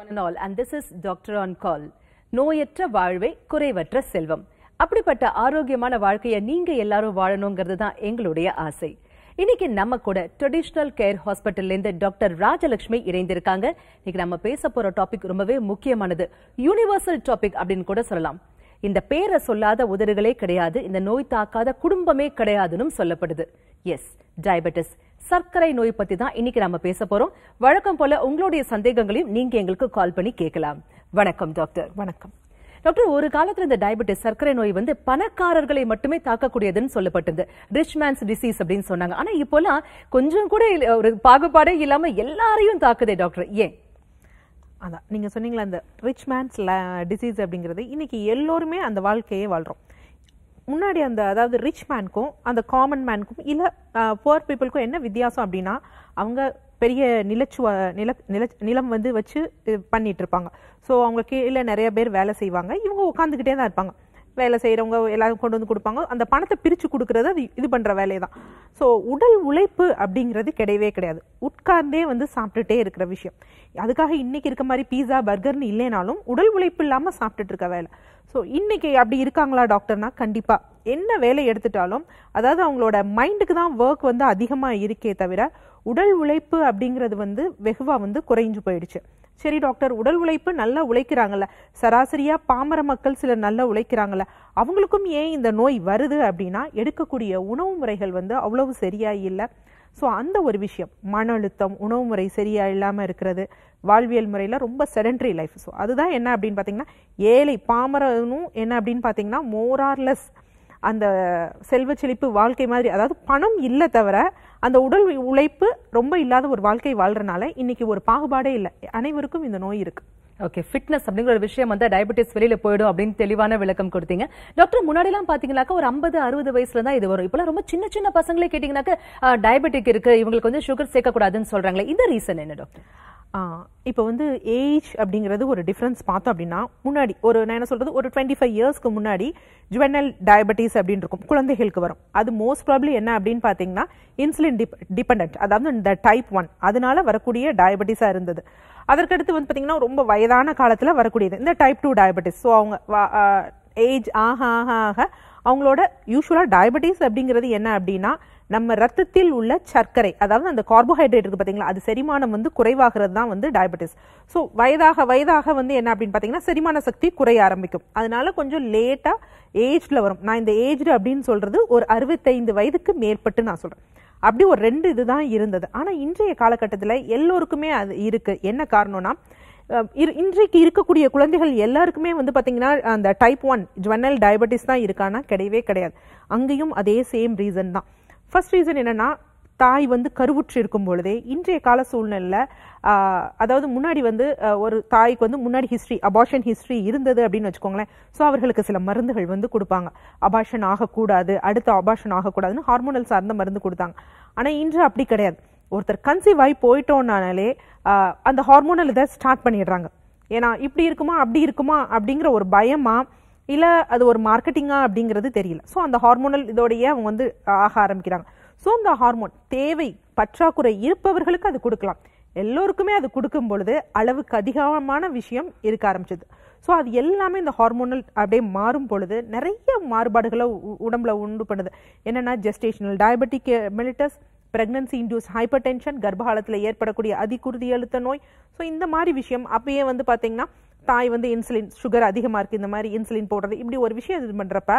one and all and this is Doctor on Call. நோயற்ற வாழ்வே குறைவற்ற செல்வம் அப்படிப்பட்ட ஆரோக்கியமான வாழ்க்கையை நீங்க எல்லாரும் வாழணுங்கிறது தான் எங்களுடைய ஆசை இன்னைக்கு நம்ம கூட ட்ரெடிஷ்னல் கேர் ஹாஸ்பிட்டல்ல இருந்து டாக்டர் ராஜலட்சுமி இணைந்திருக்காங்க இன்னைக்கு நம்ம பேச போற டாபிக் ரொம்பவே முக்கியமானது யூனிவர்சல் டாபிக் அப்படின்னு கூட சொல்லலாம் இந்த பேரை சொல்லாத உதடுகளே கிடையாது இந்த நோய் தாக்காத குடும்பமே கிடையாதுன்னு சொல்லப்படுது எஸ் டயபெட்டிஸ் சர்க்கரை நோய் பத்தி தான் இன்னைக்கு நம்ம பேச போறோம் வழக்கம் போல உங்களுடைய சந்தேகங்களையும் நீங்க எங்களுக்கு கால் பண்ணி கேட்கலாம் வணக்கம் டாக்டர் வணக்கம் டாக்டர் ஒரு காலத்துல இந்த டயபெட்டிஸ் சர்க்கரை நோய் வந்து பணக்காரர்களை மட்டுமே தாக்கக்கூடியதுன்னு சொல்லப்பட்டது ரிச் மேன்ஸ் டிசீஸ் அப்படின்னு சொன்னாங்க ஆனா இப்போலாம் கொஞ்சம் கூட ஒரு பாகுபாடே இல்லாம எல்லாரையும் தாக்குதே டாக்டர் ஏன் அதான் நீங்கள் சொன்னீங்களா அந்த ரிச் மேன்ஸ் டிசீஸ் அப்படிங்கிறது இன்றைக்கி எல்லோருமே அந்த வாழ்க்கையே வாழ்கிறோம் முன்னாடி அந்த அதாவது ரிச் மேனுக்கும் அந்த காமன் மேனுக்கும் இல்லை புவர் பீப்புளுக்கும் என்ன வித்தியாசம் அப்படின்னா அவங்க பெரிய நிலச்சுவ நில நில நிலம் வந்து வச்சு பண்ணிட்டு இருப்பாங்க ஸோ அவங்க கீழே நிறைய பேர் வேலை செய்வாங்க இவங்க உட்காந்துக்கிட்டே தான் இருப்பாங்க வேலை செய்கிறவங்க எல்லாரும் கொண்டு வந்து கொடுப்பாங்க அந்த பணத்தை பிரித்து கொடுக்குறது அது இது பண்ணுற வேலையை தான் ஸோ உடல் உழைப்பு அப்படிங்கிறது கிடையவே கிடையாது உட்கார்ந்தே வந்து சாப்பிட்டுட்டே இருக்கிற விஷயம் அதுக்காக இன்றைக்கி இருக்க மாதிரி பீஸா பர்கர்னு இல்லைனாலும் உடல் உழைப்பு இல்லாமல் சாப்பிட்டுட்டு இருக்க வேலை ஸோ இன்றைக்கி அப்படி இருக்காங்களா டாக்டர்னா கண்டிப்பாக என்ன வேலை எடுத்துட்டாலும் அதாவது அவங்களோட மைண்டுக்கு தான் ஒர்க் வந்து அதிகமாக இருக்கே தவிர உடல் உழைப்பு அப்படிங்கிறது வந்து வெகுவாக வந்து குறைஞ்சு போயிடுச்சு சரி டாக்டர் உடல் உழைப்பு நல்லா உழைக்கிறாங்கல்ல சராசரியா பாமர மக்கள் சிலர் நல்லா உழைக்கிறாங்கல்ல அவங்களுக்கும் ஏன் இந்த நோய் வருது அப்படின்னா எடுக்கக்கூடிய உணவு முறைகள் வந்து அவ்வளவு சரியா இல்லை ஸோ அந்த ஒரு விஷயம் மன அழுத்தம் உணவு முறை சரியா இல்லாமல் இருக்கிறது வாழ்வியல் முறையில் ரொம்ப செடன்ட்ரி லைஃப் ஸோ அதுதான் என்ன அப்படின்னு பார்த்தீங்கன்னா ஏழை பாமரனும் என்ன அப்படின்னு பார்த்தீங்கன்னா மோரார்லெஸ் அந்த செல்வ செழிப்பு வாழ்க்கை மாதிரி அதாவது பணம் இல்லை தவிர அந்த உடல் உழைப்பு ரொம்ப இல்லாத ஒரு வாழ்க்கை வாழ்கிறனால இன்றைக்கி ஒரு பாகுபாடே இல்லை அனைவருக்கும் இந்த நோய் இருக்குது ஓகே ஃபிட்னஸ் அப்படிங்கிற ஒரு விஷயம் வந்து டயபெட்டிஸ் வெளியில போயிடும் அப்படின்னு தெளிவான விளக்கம் கொடுத்தீங்க டாக்டர் முன்னாடிலாம் பாத்தீங்கன்னாக்கா ஒரு ஐம்பது அறுபது வயசுல தான் இது வரும் இப்பெல்லாம் ரொம்ப சின்ன சின்ன பசங்களே கேட்டீங்கன்னாக்க டயபெட்டிக் இருக்கு இவங்களுக்கு வந்து சுகர் சேர்க்கக்கூடாதுன்னு சொல்றாங்களே இந்த ரீசன் என்ன டாக்டர் இப்போ வந்து ஏஜ் அப்படிங்கிறது ஒரு டிஃப்ரென்ஸ் பார்த்தோம் அப்படின்னா முன்னாடி ஒரு நான் என்ன சொல்றது ஒரு டுவெண்ட்டி ஃபைவ் இயர்ஸ்க்கு முன்னாடி ஜுவனல் டயபெட்டிஸ் அப்படின்னு இருக்கும் குழந்தைகளுக்கு வரும் அது மோஸ்ட் ப்ராப்ளி என்ன அப்படின்னு பார்த்தீங்கன்னா இன்சுலின் டிப் டிபெண்ட் அதாவது இந்த டைப் ஒன் அதனால வரக்கூடிய டயபெட்டிஸாக இருந்தது அதற்கடுத்து வந்து பார்த்திங்கன்னா ரொம்ப வயதான காலத்தில் வரக்கூடியது இந்த டைப் டூ டயபெட்டிஸ் ஸோ அவங்க ஏஜ் ஆக ஆக ஆக அவங்களோட யூஸ்வலாக டயபெட்டிஸ் அப்படிங்கிறது என்ன அப்படின்னா நம்ம ரத்தத்தில் உள்ள சர்க்கரை அதாவது அந்த கார்போஹைட்ரேட் இருக்குது பார்த்தீங்களா அது செரிமானம் வந்து குறைவாகிறது தான் வந்து டயபெட்டிஸ் ஸோ வயதாக வயதாக வந்து என்ன அப்படின்னு பார்த்தீங்கன்னா செரிமான சக்தி குறைய ஆரம்பிக்கும் அதனால கொஞ்சம் லேட்டாக ஏஜில் வரும் நான் இந்த ஏஜ்டு அப்படின்னு சொல்கிறது ஒரு அறுபத்தைந்து வயதுக்கு மேற்பட்டு நான் சொல்கிறேன் அப்படி ஒரு ரெண்டு இதுதான் இருந்தது ஆனால் இன்றைய காலகட்டத்தில் எல்லோருக்குமே அது இருக்குது என்ன காரணம்னா இன்றைக்கு இருக்கக்கூடிய குழந்தைகள் எல்லாருக்குமே வந்து பார்த்தீங்கன்னா அந்த டைப் ஒன் ஜுவனல் டயபெட்டிஸ் தான் இருக்கான்னா கிடையவே கிடையாது அங்கேயும் அதே சேம் ரீசன் தான் ஃபர்ஸ்ட் ரீசன் என்னென்னா தாய் வந்து கருவுற்று இருக்கும் பொழுதே இன்றைய கால சூழ்நிலையில் அதாவது முன்னாடி வந்து ஒரு தாய்க்கு வந்து முன்னாடி ஹிஸ்ட்ரி அபாஷன் ஹிஸ்ட்ரி இருந்தது அப்படின்னு வச்சுக்கோங்களேன் ஸோ அவர்களுக்கு சில மருந்துகள் வந்து கொடுப்பாங்க அபாஷன் ஆகக்கூடாது அடுத்த அபாஷன் ஆகக்கூடாதுன்னு ஹார்மோனல் சார்ந்த மருந்து கொடுத்தாங்க ஆனால் இன்று அப்படி கிடையாது ஒருத்தர் கன்சீவ் ஆகி போயிட்டோன்னாலே அந்த ஹார்மோனல் இதை ஸ்டார்ட் பண்ணிடுறாங்க ஏன்னா இப்படி இருக்குமா அப்படி இருக்குமா அப்படிங்கிற ஒரு பயமாக இல்லை அது ஒரு மார்க்கெட்டிங்கா அப்படிங்கிறது தெரியல ஸோ அந்த ஹார்மோனல் இதோடையே அவங்க வந்து ஆக ஆரம்பிக்கிறாங்க ஸோ இந்த ஹார்மோன் தேவை பற்றாக்குறை இருப்பவர்களுக்கு அது கொடுக்கலாம் எல்லோருக்குமே அது கொடுக்கும் பொழுது அளவுக்கு அதிகமான விஷயம் இருக்க ஆரம்பிச்சது ஸோ அது எல்லாமே இந்த ஹார்மோனல் அப்படியே மாறும் பொழுது நிறைய மாறுபாடுகளை உடம்புல உண்டு பண்ணுது என்னென்னா gestational diabetic mellitus pregnancy induce hypertension கர்ப்பகாலத்தில் ஏற்படக்கூடிய அதிகுருதி அழுத்த நோய் ஸோ இந்த மாதிரி விஷயம் அப்பயே வந்து பார்த்தீங்கன்னா தாய் வந்து இன்சுலின் சுகர் அதிகமாக இருக்குது இந்த மாதிரி இன்சுலின் போடுறது இப்படி ஒரு விஷயம் இது பண்ணுறப்ப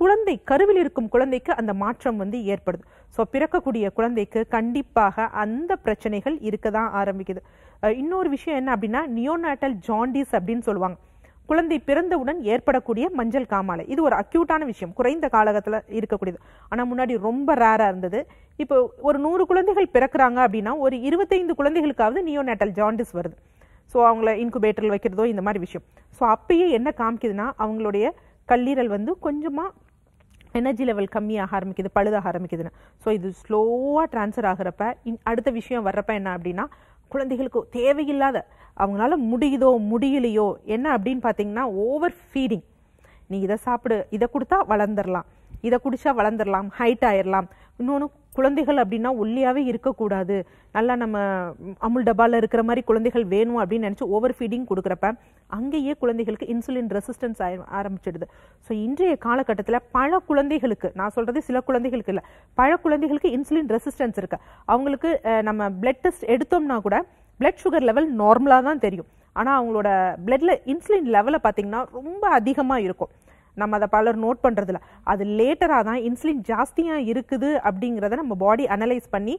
குழந்தை கருவில் இருக்கும் குழந்தைக்கு அந்த மாற்றம் வந்து ஏற்படுது ஸோ பிறக்கக்கூடிய குழந்தைக்கு கண்டிப்பாக அந்த பிரச்சனைகள் இருக்க தான் ஆரம்பிக்குது இன்னொரு விஷயம் என்ன அப்படின்னா நியோநாட்டல் ஜாண்டிஸ் அப்படின்னு சொல்லுவாங்க குழந்தை பிறந்தவுடன் ஏற்படக்கூடிய மஞ்சள் காமாலை இது ஒரு அக்யூட்டான விஷயம் குறைந்த காலகத்தில் இருக்கக்கூடியது ஆனால் முன்னாடி ரொம்ப ரேராக இருந்தது இப்போ ஒரு நூறு குழந்தைகள் பிறக்கிறாங்க அப்படின்னா ஒரு இருபத்தைந்து குழந்தைகளுக்காவது நியோநாட்டல் ஜாண்டிஸ் வருது ஸோ அவங்கள இன்குபேட்டரில் வைக்கிறதோ இந்த மாதிரி விஷயம் ஸோ அப்பயே என்ன காமிக்குதுன்னா அவங்களுடைய கல்லீரல் வந்து கொஞ்சமாக எனர்ஜி லெவல் கம்மியாக ஆரம்பிக்குது பழுதாக ஆரம்பிக்குதுன்னு ஸோ இது ஸ்லோவாக ட்ரான்ஸ்ஃபர் ஆகிறப்ப அடுத்த விஷயம் வர்றப்ப என்ன அப்படின்னா குழந்தைகளுக்கு தேவையில்லாத அவங்களால முடியுதோ முடியலையோ என்ன அப்படின்னு பார்த்தீங்கன்னா ஓவர் ஃபீடிங் நீ இதை சாப்பிடு இதை கொடுத்தா வளர்ந்துடலாம் இதை குடித்தா வளர்ந்துடலாம் ஹைட் ஆயிடலாம் இன்னொன்று குழந்தைகள் அப்படின்னா ஒல்லியாகவே இருக்கக்கூடாது நல்லா நம்ம அமுல் டப்பாவில் இருக்கிற மாதிரி குழந்தைகள் வேணும் அப்படின்னு நினச்சி ஓவர் ஃபீடிங் கொடுக்குறப்ப அங்கேயே குழந்தைகளுக்கு இன்சுலின் ரெசிஸ்டன்ஸ் ஆய ஆரம்பிச்சிடுது ஸோ இன்றைய காலகட்டத்தில் பல குழந்தைகளுக்கு நான் சொல்கிறது சில குழந்தைகளுக்கு இல்லை பல குழந்தைகளுக்கு இன்சுலின் ரெசிஸ்டன்ஸ் இருக்குது அவங்களுக்கு நம்ம பிளட் டெஸ்ட் எடுத்தோம்னா கூட பிளட் சுகர் லெவல் நார்மலாக தான் தெரியும் ஆனால் அவங்களோட பிளட்டில் இன்சுலின் லெவலை பார்த்தீங்கன்னா ரொம்ப அதிகமாக இருக்கும் நம்ம அதை பலர் நோட் பண்ணுறதில்ல அது லேட்டராக தான் இன்சுலின் ஜாஸ்தியாக இருக்குது அப்படிங்கிறத நம்ம பாடி அனலைஸ் பண்ணி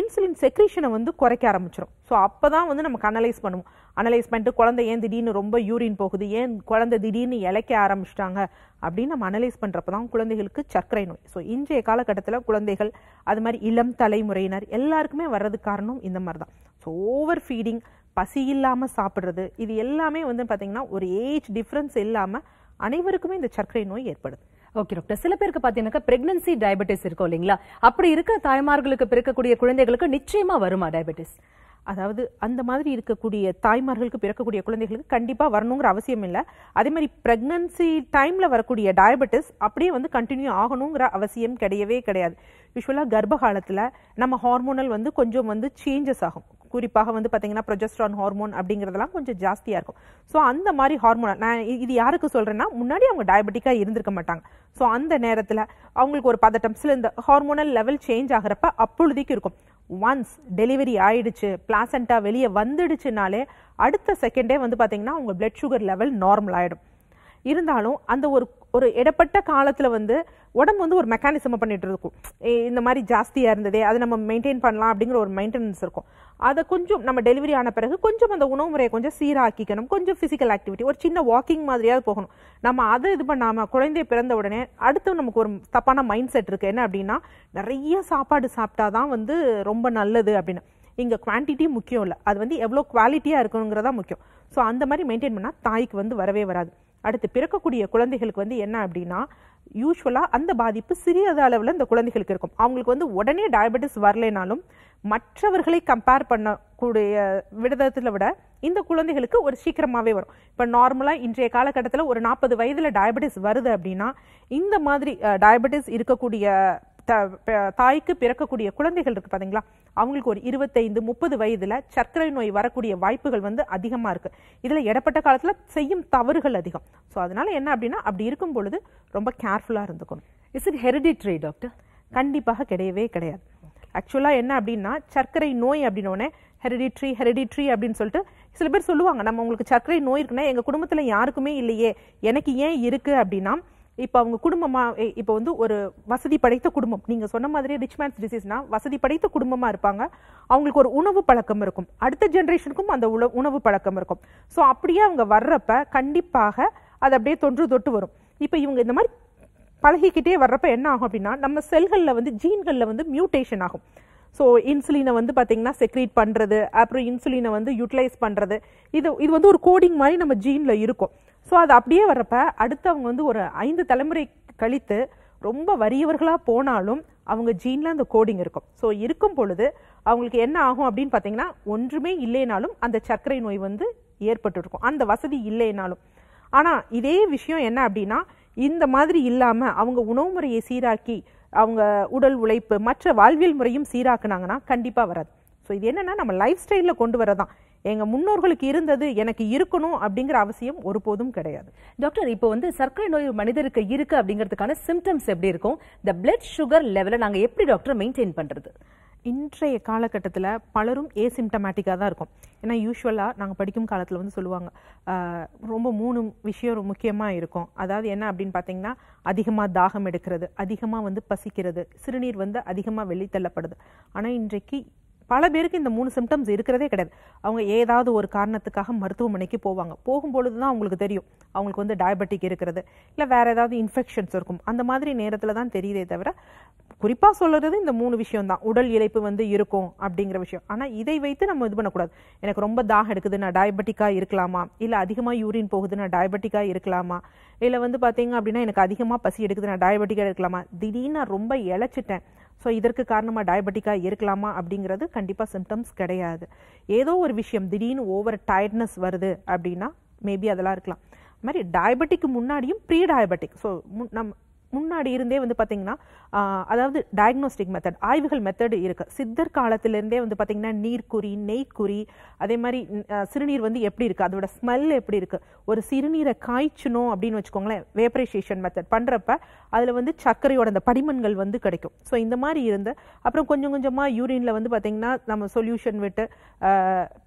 இன்சுலின் செக்ரேஷனை வந்து குறைக்க ஆரம்பிச்சிடும் ஸோ அப்போ தான் வந்து நமக்கு அனலைஸ் பண்ணுவோம் அனலைஸ் பண்ணிட்டு குழந்தை ஏன் திடீர்னு ரொம்ப யூரின் போகுது ஏன் குழந்தை திடீர்னு இலைக்க ஆரம்பிச்சிட்டாங்க அப்படின்னு நம்ம அனலைஸ் பண்ணுறப்ப தான் குழந்தைகளுக்கு சர்க்கரை நோய் ஸோ இன்றைய காலகட்டத்தில் குழந்தைகள் அது மாதிரி இளம் தலைமுறையினர் எல்லாருக்குமே வர்றது காரணம் இந்த மாதிரி தான் ஸோ ஓவர் ஃபீடிங் பசி இல்லாமல் சாப்பிட்றது இது எல்லாமே வந்து பார்த்திங்கன்னா ஒரு ஏஜ் டிஃப்ரென்ஸ் இல்லாமல் அனைவருக்குமே இந்த சர்க்கரை நோய் ஏற்படுது ஓகே டாக்டர் சில பேருக்கு பார்த்தீங்கன்னா பிரெக்னன்சி டயபெட்டிஸ் இருக்கும் இல்லைங்களா அப்படி இருக்க தாய்மார்களுக்கு பிறக்கக்கூடிய குழந்தைகளுக்கு நிச்சயமா வருமா டயபெட்டிஸ் அதாவது அந்த மாதிரி இருக்கக்கூடிய தாய்மார்களுக்கு பிறக்கக்கூடிய குழந்தைகளுக்கு கண்டிப்பாக வரணுங்கிற அவசியம் இல்லை அதே மாதிரி ப்ரெக்னன்சி டைமில் வரக்கூடிய டயபெட்டிஸ் அப்படியே வந்து கண்டினியூ ஆகணுங்கிற அவசியம் கிடையவே கிடையாது யூஸ்வலாக கர்ப்ப காலத்தில் நம்ம ஹார்மோனல் வந்து கொஞ்சம் வந்து சேஞ்சஸ் ஆகும் குறிப்பாக வந்து பார்த்தீங்கன்னா ப்ரொஜெஸ்ட்ரான் ஹார்மோன் அப்படிங்கிறதெல்லாம் கொஞ்சம் ஜாஸ்தியாக இருக்கும் ஸோ அந்த மாதிரி ஹார்மோன் நான் இது யாருக்கு சொல்கிறேன்னா முன்னாடி அவங்க டயபெட்டிக்காக இருந்திருக்க மாட்டாங்க ஸோ அந்த நேரத்தில் அவங்களுக்கு ஒரு பதட்டம் சில இந்த ஹார்மோனல் லெவல் சேஞ்ச் ஆகிறப்ப அப்பொழுதைக்கு இருக்கும் ஒன்ஸ் டெலிவரி ஆயிடுச்சு பிளாசண்டா வெளியே வந்துடுச்சுனாலே அடுத்த செகண்டே வந்து பார்த்திங்கன்னா அவங்க பிளட் சுகர் லெவல் நார்மல் ஆகிடும் இருந்தாலும் அந்த ஒரு ஒரு இடப்பட்ட காலத்தில் வந்து உடம்பு வந்து ஒரு மெக்கானிசம் பண்ணிட்டு இருக்கும் இந்த மாதிரி ஜாஸ்தியாக இருந்ததே அதை நம்ம மெயின்டைன் பண்ணலாம் அப்படிங்கிற ஒரு மெயின்டெனன்ஸ் இருக்கும் அதை கொஞ்சம் நம்ம டெலிவரி ஆன பிறகு கொஞ்சம் அந்த உணவு முறையை கொஞ்சம் சீராக்கிக்கணும் கொஞ்சம் ஃபிசிக்கல் ஆக்டிவிட்டி ஒரு சின்ன வாக்கிங் மாதிரியாவது போகணும் நம்ம அதை இது பண்ணாமல் குழந்தைய பிறந்த உடனே அடுத்து நமக்கு ஒரு தப்பான மைண்ட் செட் இருக்குது என்ன அப்படின்னா நிறைய சாப்பாடு சாப்பிட்டா தான் வந்து ரொம்ப நல்லது அப்படின்னு இங்கே குவான்டிட்டி முக்கியம் இல்லை அது வந்து எவ்வளோ குவாலிட்டியாக இருக்கணுங்கிறதா முக்கியம் ஸோ அந்த மாதிரி மெயின்டைன் பண்ணால் தாய்க்கு வந்து வரவே வராது அடுத்து பிறக்கக்கூடிய குழந்தைகளுக்கு வந்து என்ன அப்படின்னா யூஸ்வலாக அந்த பாதிப்பு சிறியது அளவில் இந்த குழந்தைகளுக்கு இருக்கும் அவங்களுக்கு வந்து உடனே டயபெட்டிஸ் வரலைனாலும் மற்றவர்களை கம்பேர் பண்ணக்கூடிய விடதத்தில் விட இந்த குழந்தைகளுக்கு ஒரு சீக்கிரமாகவே வரும் இப்போ நார்மலாக இன்றைய காலகட்டத்தில் ஒரு நாற்பது வயதில் டயபெட்டிஸ் வருது அப்படின்னா இந்த மாதிரி டயபெட்டிஸ் இருக்கக்கூடிய தாய்க்கு பிறக்கக்கூடிய குழந்தைகள் இருக்கு பார்த்தீங்களா அவங்களுக்கு ஒரு இருபத்தைந்து முப்பது வயதுல சர்க்கரை நோய் வரக்கூடிய வாய்ப்புகள் வந்து அதிகமாக இருக்கு இதில் இடப்பட்ட காலத்தில் செய்யும் தவறுகள் அதிகம் ஸோ அதனால என்ன அப்படின்னா அப்படி இருக்கும் பொழுது ரொம்ப கேர்ஃபுல்லாக இருந்துக்கணும் இஸ் இட் ஹெரிடிட்ரி டாக்டர் கண்டிப்பாக கிடையவே கிடையாது ஆக்சுவலாக என்ன அப்படின்னா சர்க்கரை நோய் அப்படின்னோடனே ஹெரிடிட்ரி ஹெரிடிட்ரி அப்படின்னு சொல்லிட்டு சில பேர் சொல்லுவாங்க நம்ம உங்களுக்கு சர்க்கரை நோய் இருக்குன்னா எங்கள் குடும்பத்தில் யாருக்குமே இல்லையே எனக்கு ஏன் இருக்குது அப்படின்னா இப்போ அவங்க குடும்பமாக இப்போ வந்து ஒரு வசதி படைத்த குடும்பம் நீங்கள் சொன்ன மாதிரி ரிச் மேன்ஸ் டிசீஸ்னால் வசதி படைத்த குடும்பமாக இருப்பாங்க அவங்களுக்கு ஒரு உணவு பழக்கம் இருக்கும் அடுத்த ஜென்ரேஷனுக்கும் அந்த உணவு உணவு பழக்கம் இருக்கும் ஸோ அப்படியே அவங்க வர்றப்ப கண்டிப்பாக அது அப்படியே தொன்று தொட்டு வரும் இப்போ இவங்க இந்த மாதிரி பழகிக்கிட்டே வர்றப்ப என்ன ஆகும் அப்படின்னா நம்ம செல்களில் வந்து ஜீன்களில் வந்து மியூட்டேஷன் ஆகும் ஸோ இன்சுலினை வந்து பார்த்தீங்கன்னா செக்ரீட் பண்ணுறது அப்புறம் இன்சுலினை வந்து யூட்டிலைஸ் பண்ணுறது இது இது வந்து ஒரு கோடிங் மாதிரி நம்ம ஜீனில் இருக்கும் ஸோ அது அப்படியே வர்றப்ப அடுத்து அவங்க வந்து ஒரு ஐந்து தலைமுறை கழித்து ரொம்ப வறியவர்களாக போனாலும் அவங்க ஜீனில் அந்த கோடிங் இருக்கும் ஸோ இருக்கும் பொழுது அவங்களுக்கு என்ன ஆகும் அப்படின்னு பார்த்தீங்கன்னா ஒன்றுமே இல்லைனாலும் அந்த சர்க்கரை நோய் வந்து ஏற்பட்டுருக்கும் அந்த வசதி இல்லைனாலும் ஆனால் இதே விஷயம் என்ன அப்படின்னா இந்த மாதிரி இல்லாமல் அவங்க உணவு முறையை சீராக்கி அவங்க உடல் உழைப்பு மற்ற வாழ்வியல் முறையும் சீராக்குனாங்கன்னா கண்டிப்பாக வராது ஸோ இது என்னென்னா நம்ம லைஃப் ஸ்டைலில் கொண்டு வரதான் எங்கள் முன்னோர்களுக்கு இருந்தது எனக்கு இருக்கணும் அப்படிங்கிற அவசியம் ஒருபோதும் கிடையாது டாக்டர் இப்போ வந்து சர்க்கரை நோய் மனிதருக்கு இருக்கு அப்படிங்கிறதுக்கான சிம்டம்ஸ் எப்படி இருக்கும் இந்த பிளட் சுகர் லெவலை நாங்கள் எப்படி டாக்டர் மெயின்டைன் பண்ணுறது இன்றைய காலகட்டத்தில் பலரும் ஏசிம்டமேட்டிக்காக தான் இருக்கும் ஏன்னா யூஸ்வலாக நாங்கள் படிக்கும் காலத்தில் வந்து சொல்லுவாங்க ரொம்ப மூணு விஷயம் முக்கியமாக இருக்கும் அதாவது என்ன அப்படின்னு பார்த்தீங்கன்னா அதிகமாக தாகம் எடுக்கிறது அதிகமாக வந்து பசிக்கிறது சிறுநீர் வந்து அதிகமாக வெளித்தள்ளப்படுது ஆனால் இன்றைக்கு பல பேருக்கு இந்த மூணு சிம்டம்ஸ் இருக்கிறதே கிடையாது அவங்க ஏதாவது ஒரு காரணத்துக்காக மருத்துவமனைக்கு போவாங்க போகும்பொழுது தான் அவங்களுக்கு தெரியும் அவங்களுக்கு வந்து டயபெட்டிக் இருக்கிறது இல்லை வேறு ஏதாவது இன்ஃபெக்ஷன்ஸ் இருக்கும் அந்த மாதிரி நேரத்தில் தான் தெரியுதே தவிர குறிப்பாக சொல்கிறது இந்த மூணு விஷயம் தான் உடல் இழைப்பு வந்து இருக்கும் அப்படிங்கிற விஷயம் ஆனால் இதை வைத்து நம்ம இது பண்ணக்கூடாது எனக்கு ரொம்ப தாகம் எடுக்குது நான் டயபெட்டிக்காக இருக்கலாமா இல்லை அதிகமாக யூரின் போகுது நான் டயபெட்டிக்காக இருக்கலாமா இல்லை வந்து பார்த்தீங்க அப்படின்னா எனக்கு அதிகமாக பசி எடுக்குது நான் டயபெட்டிக்காக இருக்கலாமா திடீர்னு நான் ரொம்ப இழைச்சிட்டேன் ஸோ இதற்கு காரணமாக டயபெட்டிக்காக இருக்கலாமா அப்படிங்கிறது கண்டிப்பாக சிம்டம்ஸ் கிடையாது ஏதோ ஒரு விஷயம் திடீர்னு ஓவர் டயர்ட்னஸ் வருது அப்படின்னா மேபி அதெல்லாம் இருக்கலாம் மாதிரி டயபெட்டிக்கு முன்னாடியும் ப்ரீ டயபெட்டிக் ஸோ நம் முன்னாடி இருந்தே வந்து பார்த்திங்கன்னா அதாவது டயக்னோஸ்டிக் மெத்தட் ஆய்வுகள் மெத்தடு இருக்குது சித்தர் காலத்திலேருந்தே வந்து பார்த்திங்கன்னா நீர்க்குறி நெய்க்குறி அதே மாதிரி சிறுநீர் வந்து எப்படி இருக்குது அதோட ஸ்மெல் எப்படி இருக்குது ஒரு சிறுநீரை காய்ச்சணும் அப்படின்னு வச்சுக்கோங்களேன் வேப்ரைசேஷன் மெத்தட் பண்ணுறப்ப அதில் வந்து சர்க்கரையோட அந்த படிமன்கள் வந்து கிடைக்கும் ஸோ இந்த மாதிரி இருந்து அப்புறம் கொஞ்சம் கொஞ்சமாக யூரினில் வந்து பார்த்திங்கன்னா நம்ம சொல்யூஷன் விட்டு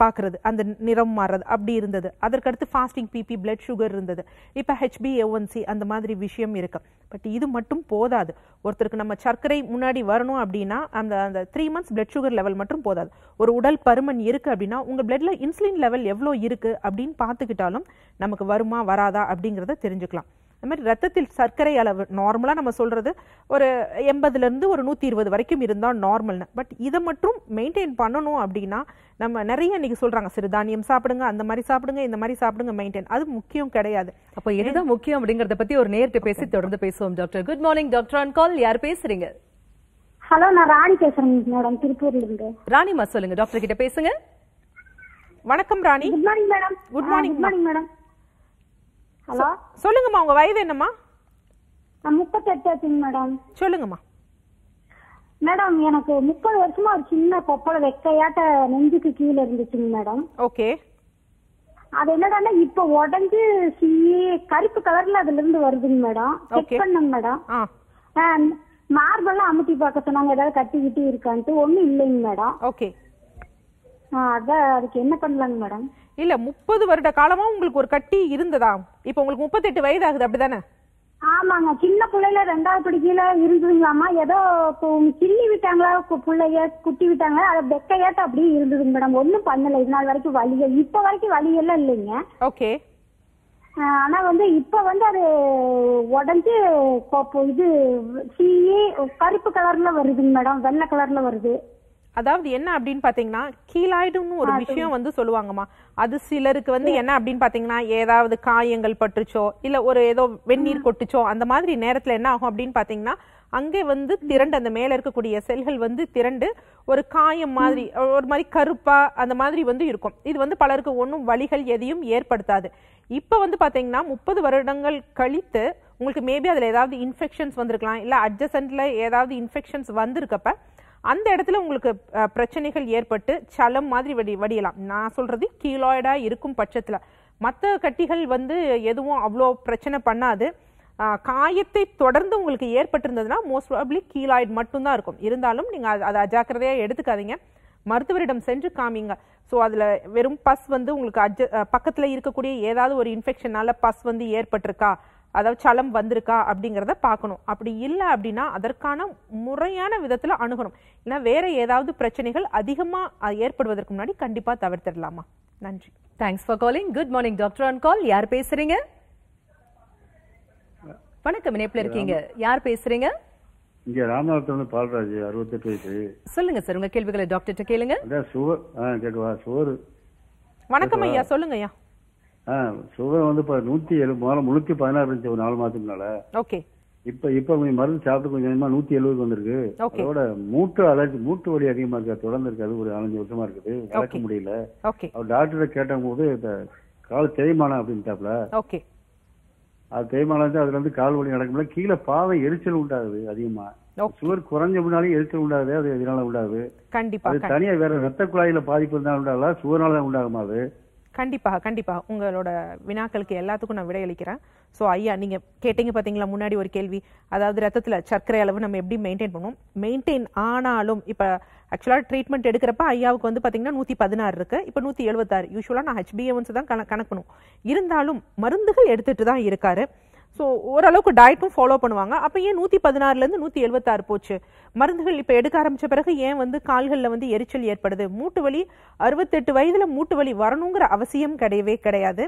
பார்க்குறது அந்த நிறம் மாறுறது அப்படி இருந்தது அதற்கடுத்து ஃபாஸ்டிங் பிபி பிளட் சுகர் இருந்தது இப்போ ஹெச்பிஎன்சி அந்த மாதிரி விஷயம் இருக்குது பட் இது மட்டும் போதாது ஒருத்தர் ஒருத்தருக்கு நம்ம சர்க்கரை முன்னாடி வரணும் அப்படின்னா அந்த அந்த three months blood sugar level மட்டும் போதாது ஒரு உடல் பருமன் இருக்குது அப்படின்னா உங்கள் பிளட்ல இன்சுலின் லெவல் எவ்வளோ இருக்குது அப்படின்னு பார்த்துக்கிட்டாலும் நமக்கு வருமா வராதா அப்படிங்கிறத தெரிஞ்சுக்கலாம் அது மாதிரி ரத்தத்தில் சர்க்கரை அளவு நார்மலாக நம்ம சொல்கிறது ஒரு எண்பதுலேருந்து ஒரு நூற்றி இருபது வரைக்கும் இருந்தால் நார்மல்னு பட் இதை மட்டும் மெயின்டைன் பண்ணணும் அப்படின்னா நம்ம நிறைய இன்றைக்கி சொல்கிறாங்க சிறுதானியம் சாப்பிடுங்க அந்த மாதிரி சாப்பிடுங்க இந்த மாதிரி சாப்பிடுங்க மெயின்டைன் அது முக்கியம் கிடையாது அப்போ எதுதான் முக்கியம் அப்படிங்கிறத பற்றி ஒரு நேரத்தை பேசி தொடர்ந்து பேசுவோம் doctor good morning doctor on call யார் பேசுறீங்க ஹலோ நான் ராணி பேசுறேன் மேடம் திருப்பூர்ல இருந்து ராணிமா சொல்லுங்க டாக்டர் கிட்ட பேசுங்க வணக்கம் Rani good morning madam good morning good morning madam hello சொல்லுங்கம்மா உங்க வயது என்னம்மா முப்பத்தெட்டு ஆச்சுங்க மேடம் சொல்லுங்கம்மா மேடம் எனக்கு முப்பது வருஷமா ஒரு சின்ன கொப்பளை வெக்கையாட்ட நெஞ்சுக்கு கீழே இருந்துச்சுங்க மேடம் ஓகே அது என்னடான்னா இப்ப உடஞ்சு சீ கருப்பு கலர்ல அதுல இருந்து வருதுங்க மேடம் செக் பண்ணுங்க மேடம் மார்பெல்லாம் அமுத்தி பார்க்க சொன்னாங்க ஏதாவது கட்டிக்கிட்டு இருக்கான்ட்டு ஒண்ணும் இல்லைங்க மேடம் ஓகே அதான் அதுக்கு என்ன பண்ணலாங்க மேடம் இல்ல முப்பது வருட காலமா உங்களுக்கு ஒரு கட்டி இருந்ததா இப்ப உங்களுக்கு முப்பத்தெட்டு வயது ஆகுது அப்படிதானே ஆமாங்க சின்ன பிள்ளையில ரெண்டாவது படிக்கையில இருந்ததுங்களாமா ஏதோ கிள்ளி விட்டாங்களா பிள்ளைய குட்டி விட்டாங்களா அதை பெக்கையாட்ட அப்படியே இருந்ததுங்க மேடம் ஒன்றும் பண்ணல இது நாள் வரைக்கும் வலி இப்ப வரைக்கும் வலி எல்லாம் இல்லைங்க ஓகே ஆனா வந்து இப்ப வந்து அது உடஞ்சு இது சீயே கருப்பு கலர்ல வருதுங்க மேடம் வெள்ளை கலர்ல வருது அதாவது என்ன அப்படின்னு பாத்தீங்கன்னா கீழாயிடும்னு ஒரு விஷயம் வந்து சொல்லுவாங்கம்மா அது சிலருக்கு வந்து என்ன அப்படின்னு பாத்தீங்கன்னா ஏதாவது காயங்கள் பட்டுச்சோ இல்ல ஒரு ஏதோ வெந்நீர் கொட்டுச்சோ அந்த மாதிரி நேரத்துல என்ன ஆகும் அப்படின்னு பாத்தீங்கன்னா அங்கே வந்து திரண்டு அந்த மேல இருக்கக்கூடிய செல்கள் வந்து திரண்டு ஒரு காயம் மாதிரி ஒரு மாதிரி கருப்பா அந்த மாதிரி வந்து இருக்கும் இது வந்து பலருக்கு ஒன்றும் வழிகள் எதையும் ஏற்படுத்தாது இப்போ வந்து பாத்தீங்கன்னா முப்பது வருடங்கள் கழித்து உங்களுக்கு மேபி அதில் ஏதாவது இன்ஃபெக்ஷன்ஸ் வந்திருக்கலாம் இல்லை அட்ஜசன்ட்ல ஏதாவது இன்ஃபெக்ஷன்ஸ் வந்திருக்கப்ப அந்த இடத்துல உங்களுக்கு பிரச்சனைகள் ஏற்பட்டு சலம் மாதிரி வடி வடியலாம் நான் சொல்கிறது கீழாய்டாக இருக்கும் பட்சத்தில் மற்ற கட்டிகள் வந்து எதுவும் அவ்வளோ பிரச்சனை பண்ணாது காயத்தை தொடர்ந்து உங்களுக்கு ஏற்பட்டிருந்ததுன்னா மோஸ்ட் ப்ராபிளி கீழாய்டு மட்டும்தான் இருக்கும் இருந்தாலும் நீங்கள் அது அதை அஜாக்கிரதையாக எடுத்துக்காதீங்க மருத்துவரிடம் சென்று காமிங்க ஸோ அதில் வெறும் பஸ் வந்து உங்களுக்கு அஜ பக்கத்தில் இருக்கக்கூடிய ஏதாவது ஒரு இன்ஃபெக்ஷனால் பஸ் வந்து ஏற்பட்டிருக்கா அதாவது சலம் வந்திருக்கா அப்படிங்கிறத பார்க்கணும் அப்படி இல்லை அப்படின்னா அதற்கான முறையான விதத்தில் அணுகணும் ஏன்னா வேறு ஏதாவது பிரச்சனைகள் அதிகமாக ஏற்படுவதற்கு முன்னாடி கண்டிப்பாக தவிர்த்திடலாமா நன்றி thanks for calling good morning doctor on call யார் பேசுறீங்க வணக்கம் இணைப்பில் இருக்கீங்க யார் பேசுறீங்க இங்க ராமநாதபுரம் பால்ராஜ் அறுபத்தெட்டு வயசு சொல்லுங்க சார் உங்க கேள்விகளை டாக்டர் கேளுங்க சுவர் வணக்கம் ஐயா சொல்லுங்க ஐயா சுகர் வந்து இப்ப நூத்தி எழுபது மாதம் முன்னூத்தி பதினாறு இருந்துச்சு ஒரு நாலு மாசத்துனால ஓகே இப்ப இப்ப கொஞ்சம் மருந்து சாப்பிட்டு கொஞ்சம் கொஞ்சமா நூத்தி எழுபதுக்கு வந்திருக்கு அதோட மூட்டு அலர்ஜி மூட்டு வலி அதிகமா இருக்கு தொடர்ந்து அது ஒரு அஞ்சு வருஷமா இருக்குது நடக்க முடியல அவர் டாக்டர் கேட்ட போது கால் தேய்மானா அப்படின்ட்டாப்ல ஓகே அது தேய்மானம் அதுல இருந்து கால் வலி முடியல கீழே பாவை எரிச்சல் உண்டாகுது அதிகமா சுகர் குறைஞ்ச முன்னாலே எரிச்சல் உண்டாகுது அது இதனால உண்டாகுது கண்டிப்பா அது தனியா வேற ரத்த குழாயில பாதிப்பு இருந்தாலும் உண்டாகலாம் சுகர்னால தான் உண்டாகுமா அது கண்டிப்பாக கண்டிப்பாக உங்களோட வினாக்களுக்கு எல்லாத்துக்கும் நான் விடையளிக்கிறேன் ஸோ ஐயா நீங்கள் கேட்டீங்க பார்த்தீங்களா முன்னாடி ஒரு கேள்வி அதாவது ரத்தத்தில் சர்க்கரை அளவு நம்ம எப்படி மெயின்டைன் பண்ணுவோம் மெயின்டைன் ஆனாலும் இப்போ ஆக்சுவலாக ட்ரீட்மெண்ட் எடுக்கிறப்ப ஐயாவுக்கு வந்து பார்த்தீங்கன்னா நூற்றி பதினாறு இருக்குது இப்போ நூற்றி எழுபத்தாறு யூஸ்வலாக நான் ஹெச்பிஏ ஒன்ஸ் தான் கணக்கு கணக்கணும் இருந்தாலும் மருந்துகள் எடுத்துகிட்டு தான் இருக்காரு ஸோ ஓரளவுக்கு டயட்டும் ஃபாலோ பண்ணுவாங்க அப்போ ஏன் நூற்றி பதினாறுலேருந்து நூற்றி எழுபத்தாறு போச்சு மருந்துகள் இப்போ எடுக்க ஆரம்பித்த பிறகு ஏன் வந்து கால்களில் வந்து எரிச்சல் ஏற்படுது மூட்டு வலி அறுபத்தெட்டு வயதில் மூட்டு வலி வரணுங்கிற அவசியம் கிடையவே கிடையாது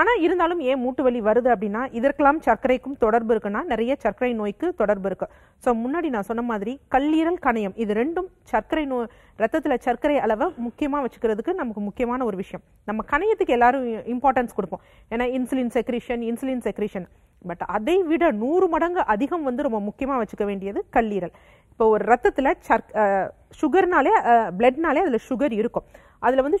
ஆனால் இருந்தாலும் ஏன் மூட்டு வலி வருது அப்படின்னா இதற்கெல்லாம் சர்க்கரைக்கும் தொடர்பு இருக்குன்னா நிறைய சர்க்கரை நோய்க்கு தொடர்பு இருக்கு ஸோ முன்னாடி நான் சொன்ன மாதிரி கல்லீரல் கணையம் இது ரெண்டும் சர்க்கரை நோய் ரத்தத்தில் சர்க்கரை அளவை முக்கியமாக வச்சுக்கிறதுக்கு நமக்கு முக்கியமான ஒரு விஷயம் நம்ம கணையத்துக்கு எல்லாரும் இம்பார்ட்டன்ஸ் கொடுப்போம் ஏன்னா insulin secretion insulin secretion but அதை விட நூறு மடங்கு அதிகம் வந்து ரொம்ப முக்கியமாக வச்சுக்க வேண்டியது கல்லீரல் இப்போ ஒரு ரத்தத்தில் சர்க் சுகர்னாலே பிளட்னாலே அதில் சுகர் இருக்கும் அதில் வந்து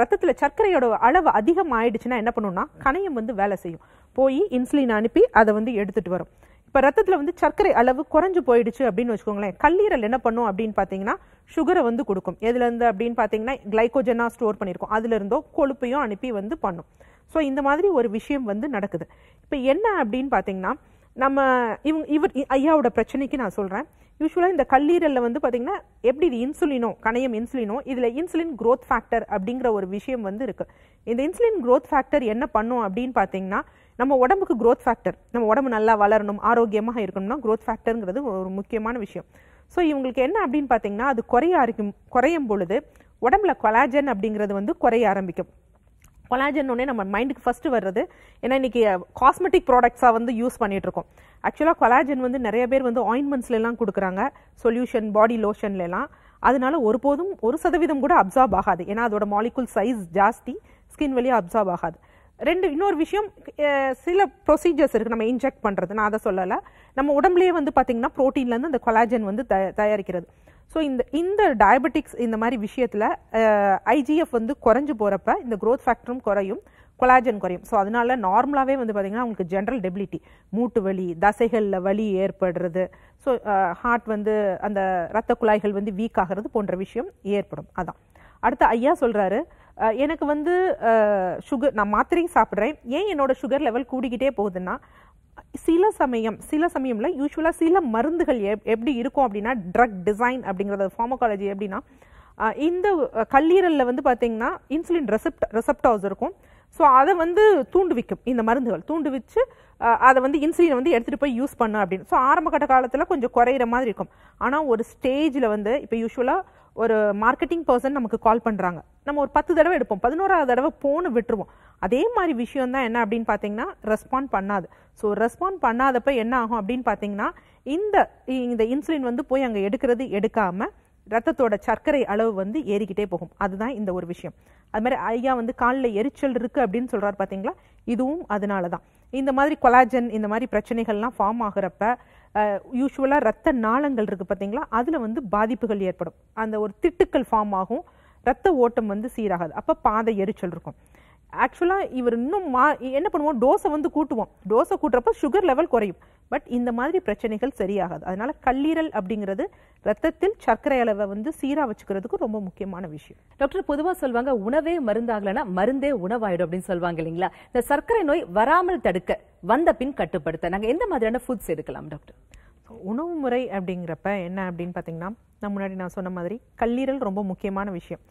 ரத்தத்தில் சர்க்கரையோட அளவு அதிகம் ஆயிடுச்சுன்னா என்ன பண்ணுன்னா கணையம் வந்து வேலை செய்யும் போய் இன்சுலின் அனுப்பி அதை வந்து எடுத்துகிட்டு வரும் இப்போ ரத்தத்தில் வந்து சர்க்கரை அளவு குறைஞ்சு போயிடுச்சு அப்படின்னு வச்சுக்கோங்களேன் கல்லீரல் என்ன பண்ணும் அப்படின்னு பார்த்தீங்கன்னா சுகரை வந்து கொடுக்கும் எதுலேருந்து அப்படின்னு பார்த்தீங்கன்னா கிளைக்கோஜனாக ஸ்டோர் பண்ணியிருக்கோம் அதுலேருந்தோ கொழுப்பையும் அனுப்பி வந்து பண்ணும் ஸோ இந்த மாதிரி ஒரு விஷயம் வந்து நடக்குது இப்போ என்ன அப்படின்னு பார்த்தீங்கன்னா நம்ம இவங்க இவர் ஐயாவோட பிரச்சனைக்கு நான் சொல்கிறேன் யூஸ்வலாக இந்த கல்லீரலில் வந்து பார்த்திங்கன்னா எப்படி இது இன்சுலினோ கணையம் இன்சுலினோ இதில் இன்சுலின் க்ரோத் ஃபேக்டர் அப்படிங்கிற ஒரு விஷயம் வந்து இருக்குது இந்த இன்சுலின் க்ரோத் ஃபேக்டர் என்ன பண்ணும் அப்படின்னு பார்த்தீங்கன்னா நம்ம உடம்புக்கு க்ரோத் ஃபேக்டர் நம்ம உடம்பு நல்லா வளரணும் ஆரோக்கியமாக இருக்கணும்னா க்ரோத் ஃபேக்டருங்கிறது ஒரு முக்கியமான விஷயம் ஸோ இவங்களுக்கு என்ன அப்படின்னு பார்த்தீங்கன்னா அது குறைய ஆரம்பிக்கும் குறையும் பொழுது உடம்புல கொலாஜன் அப்படிங்கிறது வந்து குறைய ஆரம்பிக்கும் கொலாஜன் ஒன்றே நம்ம மைண்டுக்கு ஃபஸ்ட்டு வர்றது ஏன்னா இன்றைக்கி காஸ்மெட்டிக் ப்ராடக்ட்ஸாக வந்து யூஸ் பண்ணிகிட்ருக்கோம் ஆக்சுவலாக கொலாஜன் வந்து நிறைய பேர் வந்து ஆயின்மெண்ட்ஸ்லாம் கொடுக்குறாங்க சொல்யூஷன் பாடி லோஷன்லலாம் அதனால ஒருபோதும் ஒரு சதவீதம் கூட அப்சார்ப் ஆகாது ஏன்னா அதோட மாலிகுல் சைஸ் ஜாஸ்தி ஸ்கின் வழியாக அப்சார்ப் ஆகாது ரெண்டு இன்னொரு விஷயம் சில ப்ரொசீஜர்ஸ் இருக்குது நம்ம இன்ஜெக்ட் பண்ணுறது நான் அதை சொல்லலை நம்ம உடம்புலேயே வந்து பார்த்திங்கன்னா ப்ரோட்டீன்லேருந்து அந்த கொலாஜன் வந்து த தயாரிக்கிறது ஸோ இந்த இந்த டயபெட்டிக்ஸ் இந்த மாதிரி விஷயத்தில் ஐஜிஎஃப் வந்து குறைஞ்சு போகிறப்ப இந்த க்ரோத் ஃபேக்டரும் குறையும் கொலாஜன் குறையும் ஸோ அதனால நார்மலாகவே வந்து பார்த்திங்கன்னா அவங்களுக்கு ஜென்ரல் டெபிலிட்டி மூட்டு வலி தசைகளில் வலி ஏற்படுறது ஸோ ஹார்ட் வந்து அந்த ரத்த குழாய்கள் வந்து வீக் ஆகிறது போன்ற விஷயம் ஏற்படும் அதான் அடுத்து ஐயா சொல்கிறாரு எனக்கு வந்து சுகர் நான் மாத்திரையும் சாப்பிட்றேன் ஏன் என்னோடய சுகர் லெவல் கூடிக்கிட்டே போகுதுன்னா சில சமயம் சில சமயம்ல யூஸ்வலாக சில மருந்துகள் எப் எப்படி இருக்கும் அப்படின்னா ட்ரக் டிசைன் அப்படிங்கிறது ஃபார்மகாலஜி எப்படின்னா இந்த கல்லீரலில் வந்து பார்த்தீங்கன்னா இன்சுலின் ரெசப்ட் ரெசப்டாஸ் இருக்கும் ஸோ அதை வந்து தூண்டுவிக்கும் இந்த மருந்துகள் தூண்டுவிச்சு அதை வந்து இன்சுலினை வந்து எடுத்துகிட்டு போய் யூஸ் பண்ண அப்படின்னு ஸோ ஆரம்பகட்ட காலத்தில் கொஞ்சம் குறையிற மாதிரி இருக்கும் ஆனால் ஒரு ஸ்டேஜில் வந்து இப்போ யூஸ்வலாக ஒரு மார்க்கெட்டிங் பர்சன் நமக்கு கால் பண்ணுறாங்க நம்ம ஒரு பத்து தடவை எடுப்போம் பதினோராவது தடவை போன்னு விட்டுருவோம் அதே மாதிரி விஷயம் தான் என்ன அப்படின்னு பார்த்தீங்கன்னா ரெஸ்பாண்ட் பண்ணாது ஸோ ரெஸ்பாண்ட் பண்ணாதப்ப என்ன ஆகும் அப்படின்னு பார்த்தீங்கன்னா இந்த இந்த இன்சுலின் வந்து போய் அங்கே எடுக்கிறது எடுக்காமல் ரத்தத்தோட சர்க்கரை அளவு வந்து ஏறிக்கிட்டே போகும் அதுதான் இந்த ஒரு விஷயம் அது மாதிரி ஐயா வந்து காலில் எரிச்சல் இருக்குது அப்படின்னு சொல்கிறார் பார்த்தீங்களா இதுவும் அதனால தான் இந்த மாதிரி கொலாஜன் இந்த மாதிரி பிரச்சனைகள்லாம் ஃபார்ம் ஆகிறப்ப யூஸ்வலாக ரத்த நாளங்கள் இருக்குது பார்த்தீங்களா அதில் வந்து பாதிப்புகள் ஏற்படும் அந்த ஒரு திட்டுக்கள் ஃபார்ம் ஆகும் ரத்த ஓட்டம் வந்து சீராகாது அப்போ பாதை எரிச்சல் இருக்கும் ஆக்சுவலாக இவர் இன்னும் மா என்ன பண்ணுவோம் டோஸை வந்து கூட்டுவோம் டோஸை கூட்டுறப்போ சுகர் லெவல் குறையும் பட் இந்த மாதிரி பிரச்சனைகள் சரியாகாது அதனால் கல்லீரல் அப்படிங்கிறது ரத்தத்தில் சர்க்கரை அளவை வந்து சீராக வச்சுக்கிறதுக்கு ரொம்ப முக்கியமான விஷயம் டாக்டர் பொதுவாக சொல்லுவாங்க உணவே மருந்தாகலைன்னா மருந்தே உணவாயிடும் அப்படின்னு சொல்லுவாங்க இல்லைங்களா இந்த சர்க்கரை நோய் வராமல் தடுக்க வந்த பின் கட்டுப்படுத்த நாங்கள் எந்த மாதிரியான ஃபுட்ஸ் எடுக்கலாம் டாக்டர் உணவு முறை அப்படிங்கிறப்ப என்ன அப்படின்னு பார்த்தீங்கன்னா நான் முன்னாடி நான் சொன்ன மாதிரி கல்லீரல் ரொம்ப முக்கியமான விஷயம்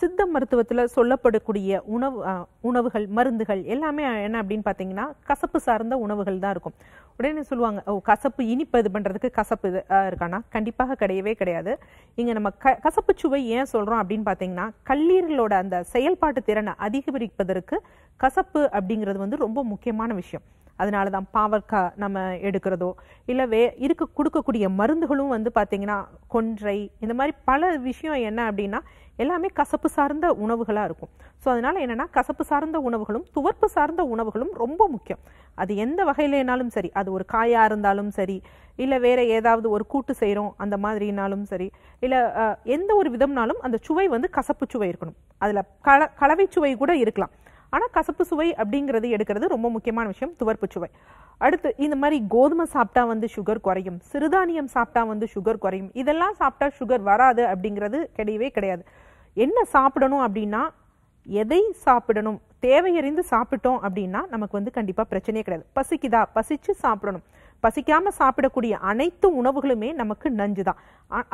சித்த மருத்துவத்தில் சொல்லப்படக்கூடிய உணவு உணவுகள் மருந்துகள் எல்லாமே என்ன அப்படின்னு பார்த்தீங்கன்னா கசப்பு சார்ந்த உணவுகள் தான் இருக்கும் உடனே சொல்லுவாங்க ஓ கசப்பு இனிப்பு இது பண்ணுறதுக்கு கசப்பு இது இருக்கானா கண்டிப்பாக கிடையவே கிடையாது இங்கே நம்ம க கசப்பு சுவை ஏன் சொல்கிறோம் அப்படின்னு பார்த்தீங்கன்னா கல்லீரலோட அந்த செயல்பாட்டு திறனை அதிகரிப்பதற்கு கசப்பு அப்படிங்கிறது வந்து ரொம்ப முக்கியமான விஷயம் அதனால தான் பாவற்காய் நம்ம எடுக்கிறதோ இல்லை வே இருக்க கொடுக்கக்கூடிய மருந்துகளும் வந்து பார்த்தீங்கன்னா கொன்றை இந்த மாதிரி பல விஷயம் என்ன அப்படின்னா எல்லாமே கசப்பு சார்ந்த உணவுகளாக இருக்கும் ஸோ அதனால் என்னென்னா கசப்பு சார்ந்த உணவுகளும் துவர்ப்பு சார்ந்த உணவுகளும் ரொம்ப முக்கியம் அது எந்த வகையிலனாலும் சரி அது ஒரு காயாக இருந்தாலும் சரி இல்லை வேறு ஏதாவது ஒரு கூட்டு செய்கிறோம் அந்த மாதிரினாலும் சரி இல்லை எந்த ஒரு விதம்னாலும் அந்த சுவை வந்து கசப்பு சுவை இருக்கணும் அதில் கல கலவை சுவை கூட இருக்கலாம் ஆனால் கசப்பு சுவை அப்படிங்கிறது எடுக்கிறது ரொம்ப முக்கியமான விஷயம் துவர்ப்பு சுவை அடுத்து இந்த மாதிரி கோதுமை சாப்பிட்டா வந்து சுகர் குறையும் சிறுதானியம் சாப்பிட்டா வந்து சுகர் குறையும் இதெல்லாம் சாப்பிட்டா சுகர் வராது அப்படிங்கிறது கிடையவே கிடையாது என்ன சாப்பிடணும் அப்படின்னா எதை சாப்பிடணும் தேவையறிந்து சாப்பிட்டோம் அப்படின்னா நமக்கு வந்து கண்டிப்பாக பிரச்சனையே கிடையாது பசிக்குதா பசிச்சு சாப்பிடணும் பசிக்காமல் சாப்பிடக்கூடிய அனைத்து உணவுகளுமே நமக்கு நஞ்சு தான்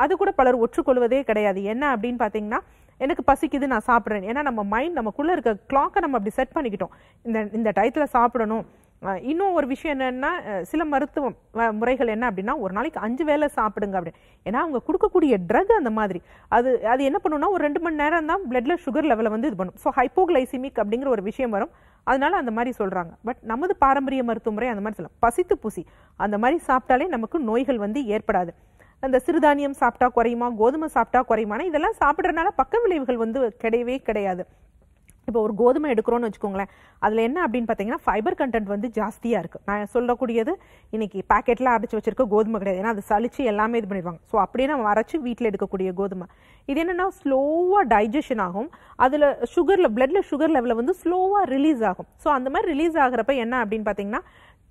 அது கூட பலர் ஒற்றுக்கொள்வதே கிடையாது என்ன அப்படின்னு பார்த்தீங்கன்னா எனக்கு பசிக்குது நான் சாப்பிட்றேன் ஏன்னா நம்ம மைண்ட் நமக்குள்ளே இருக்க கிளாக்கை நம்ம அப்படி செட் பண்ணிக்கிட்டோம் இந்த இந்த டயத்தில் சாப்பிடணும் இன்னும் ஒரு விஷயம் என்னென்னா சில மருத்துவ முறைகள் என்ன அப்படின்னா ஒரு நாளைக்கு அஞ்சு வேலை சாப்பிடுங்க அப்படின்னு ஏன்னா அவங்க கொடுக்கக்கூடிய ட்ரக் அந்த மாதிரி அது அது என்ன பண்ணுன்னா ஒரு ரெண்டு மணி நேரம் தான் பிளட்ல சுகர் லெவலை வந்து இது பண்ணும் ஸோ ஹைப்போகிளைசிமிக் அப்படிங்கிற ஒரு விஷயம் வரும் அதனால அந்த மாதிரி சொல்கிறாங்க பட் நமது பாரம்பரிய மருத்துவ முறை அந்த மாதிரி சொல்லலாம் பசித்து பூசி அந்த மாதிரி சாப்பிட்டாலே நமக்கு நோய்கள் வந்து ஏற்படாது அந்த சிறுதானியம் சாப்பிட்டா குறையுமா கோதுமை சாப்பிட்டா குறையுமானா இதெல்லாம் சாப்பிட்றதுனால பக்க விளைவுகள் வந்து கிடையவே கிடையாது இப்போ ஒரு கோதுமை எடுக்கிறோம்னு வச்சுக்கோங்களேன் அதில் என்ன அப்படின்னு பார்த்தீங்கன்னா ஃபைபர் கண்டென்ட் வந்து ஜாஸ்தியாக இருக்குது நான் சொல்லக்கூடியது இன்றைக்கி பேக்கெட்டில் அரைச்சி வச்சிருக்க கோதுமை கிடையாது ஏன்னா அது சளிச்சு எல்லாமே இது பண்ணிடுவாங்க ஸோ அப்படியே நம்ம அரைச்சி வீட்டில் எடுக்கக்கூடிய கோதுமை இது என்னென்னா ஸ்லோவாக டைஜஷன் ஆகும் அதில் சுகரில் பிளட்டில் சுகர் லெவலில் வந்து ஸ்லோவாக ரிலீஸ் ஆகும் ஸோ அந்த மாதிரி ரிலீஸ் ஆகிறப்ப என்ன அப்படின்னு பார்த்தீங்கன்னா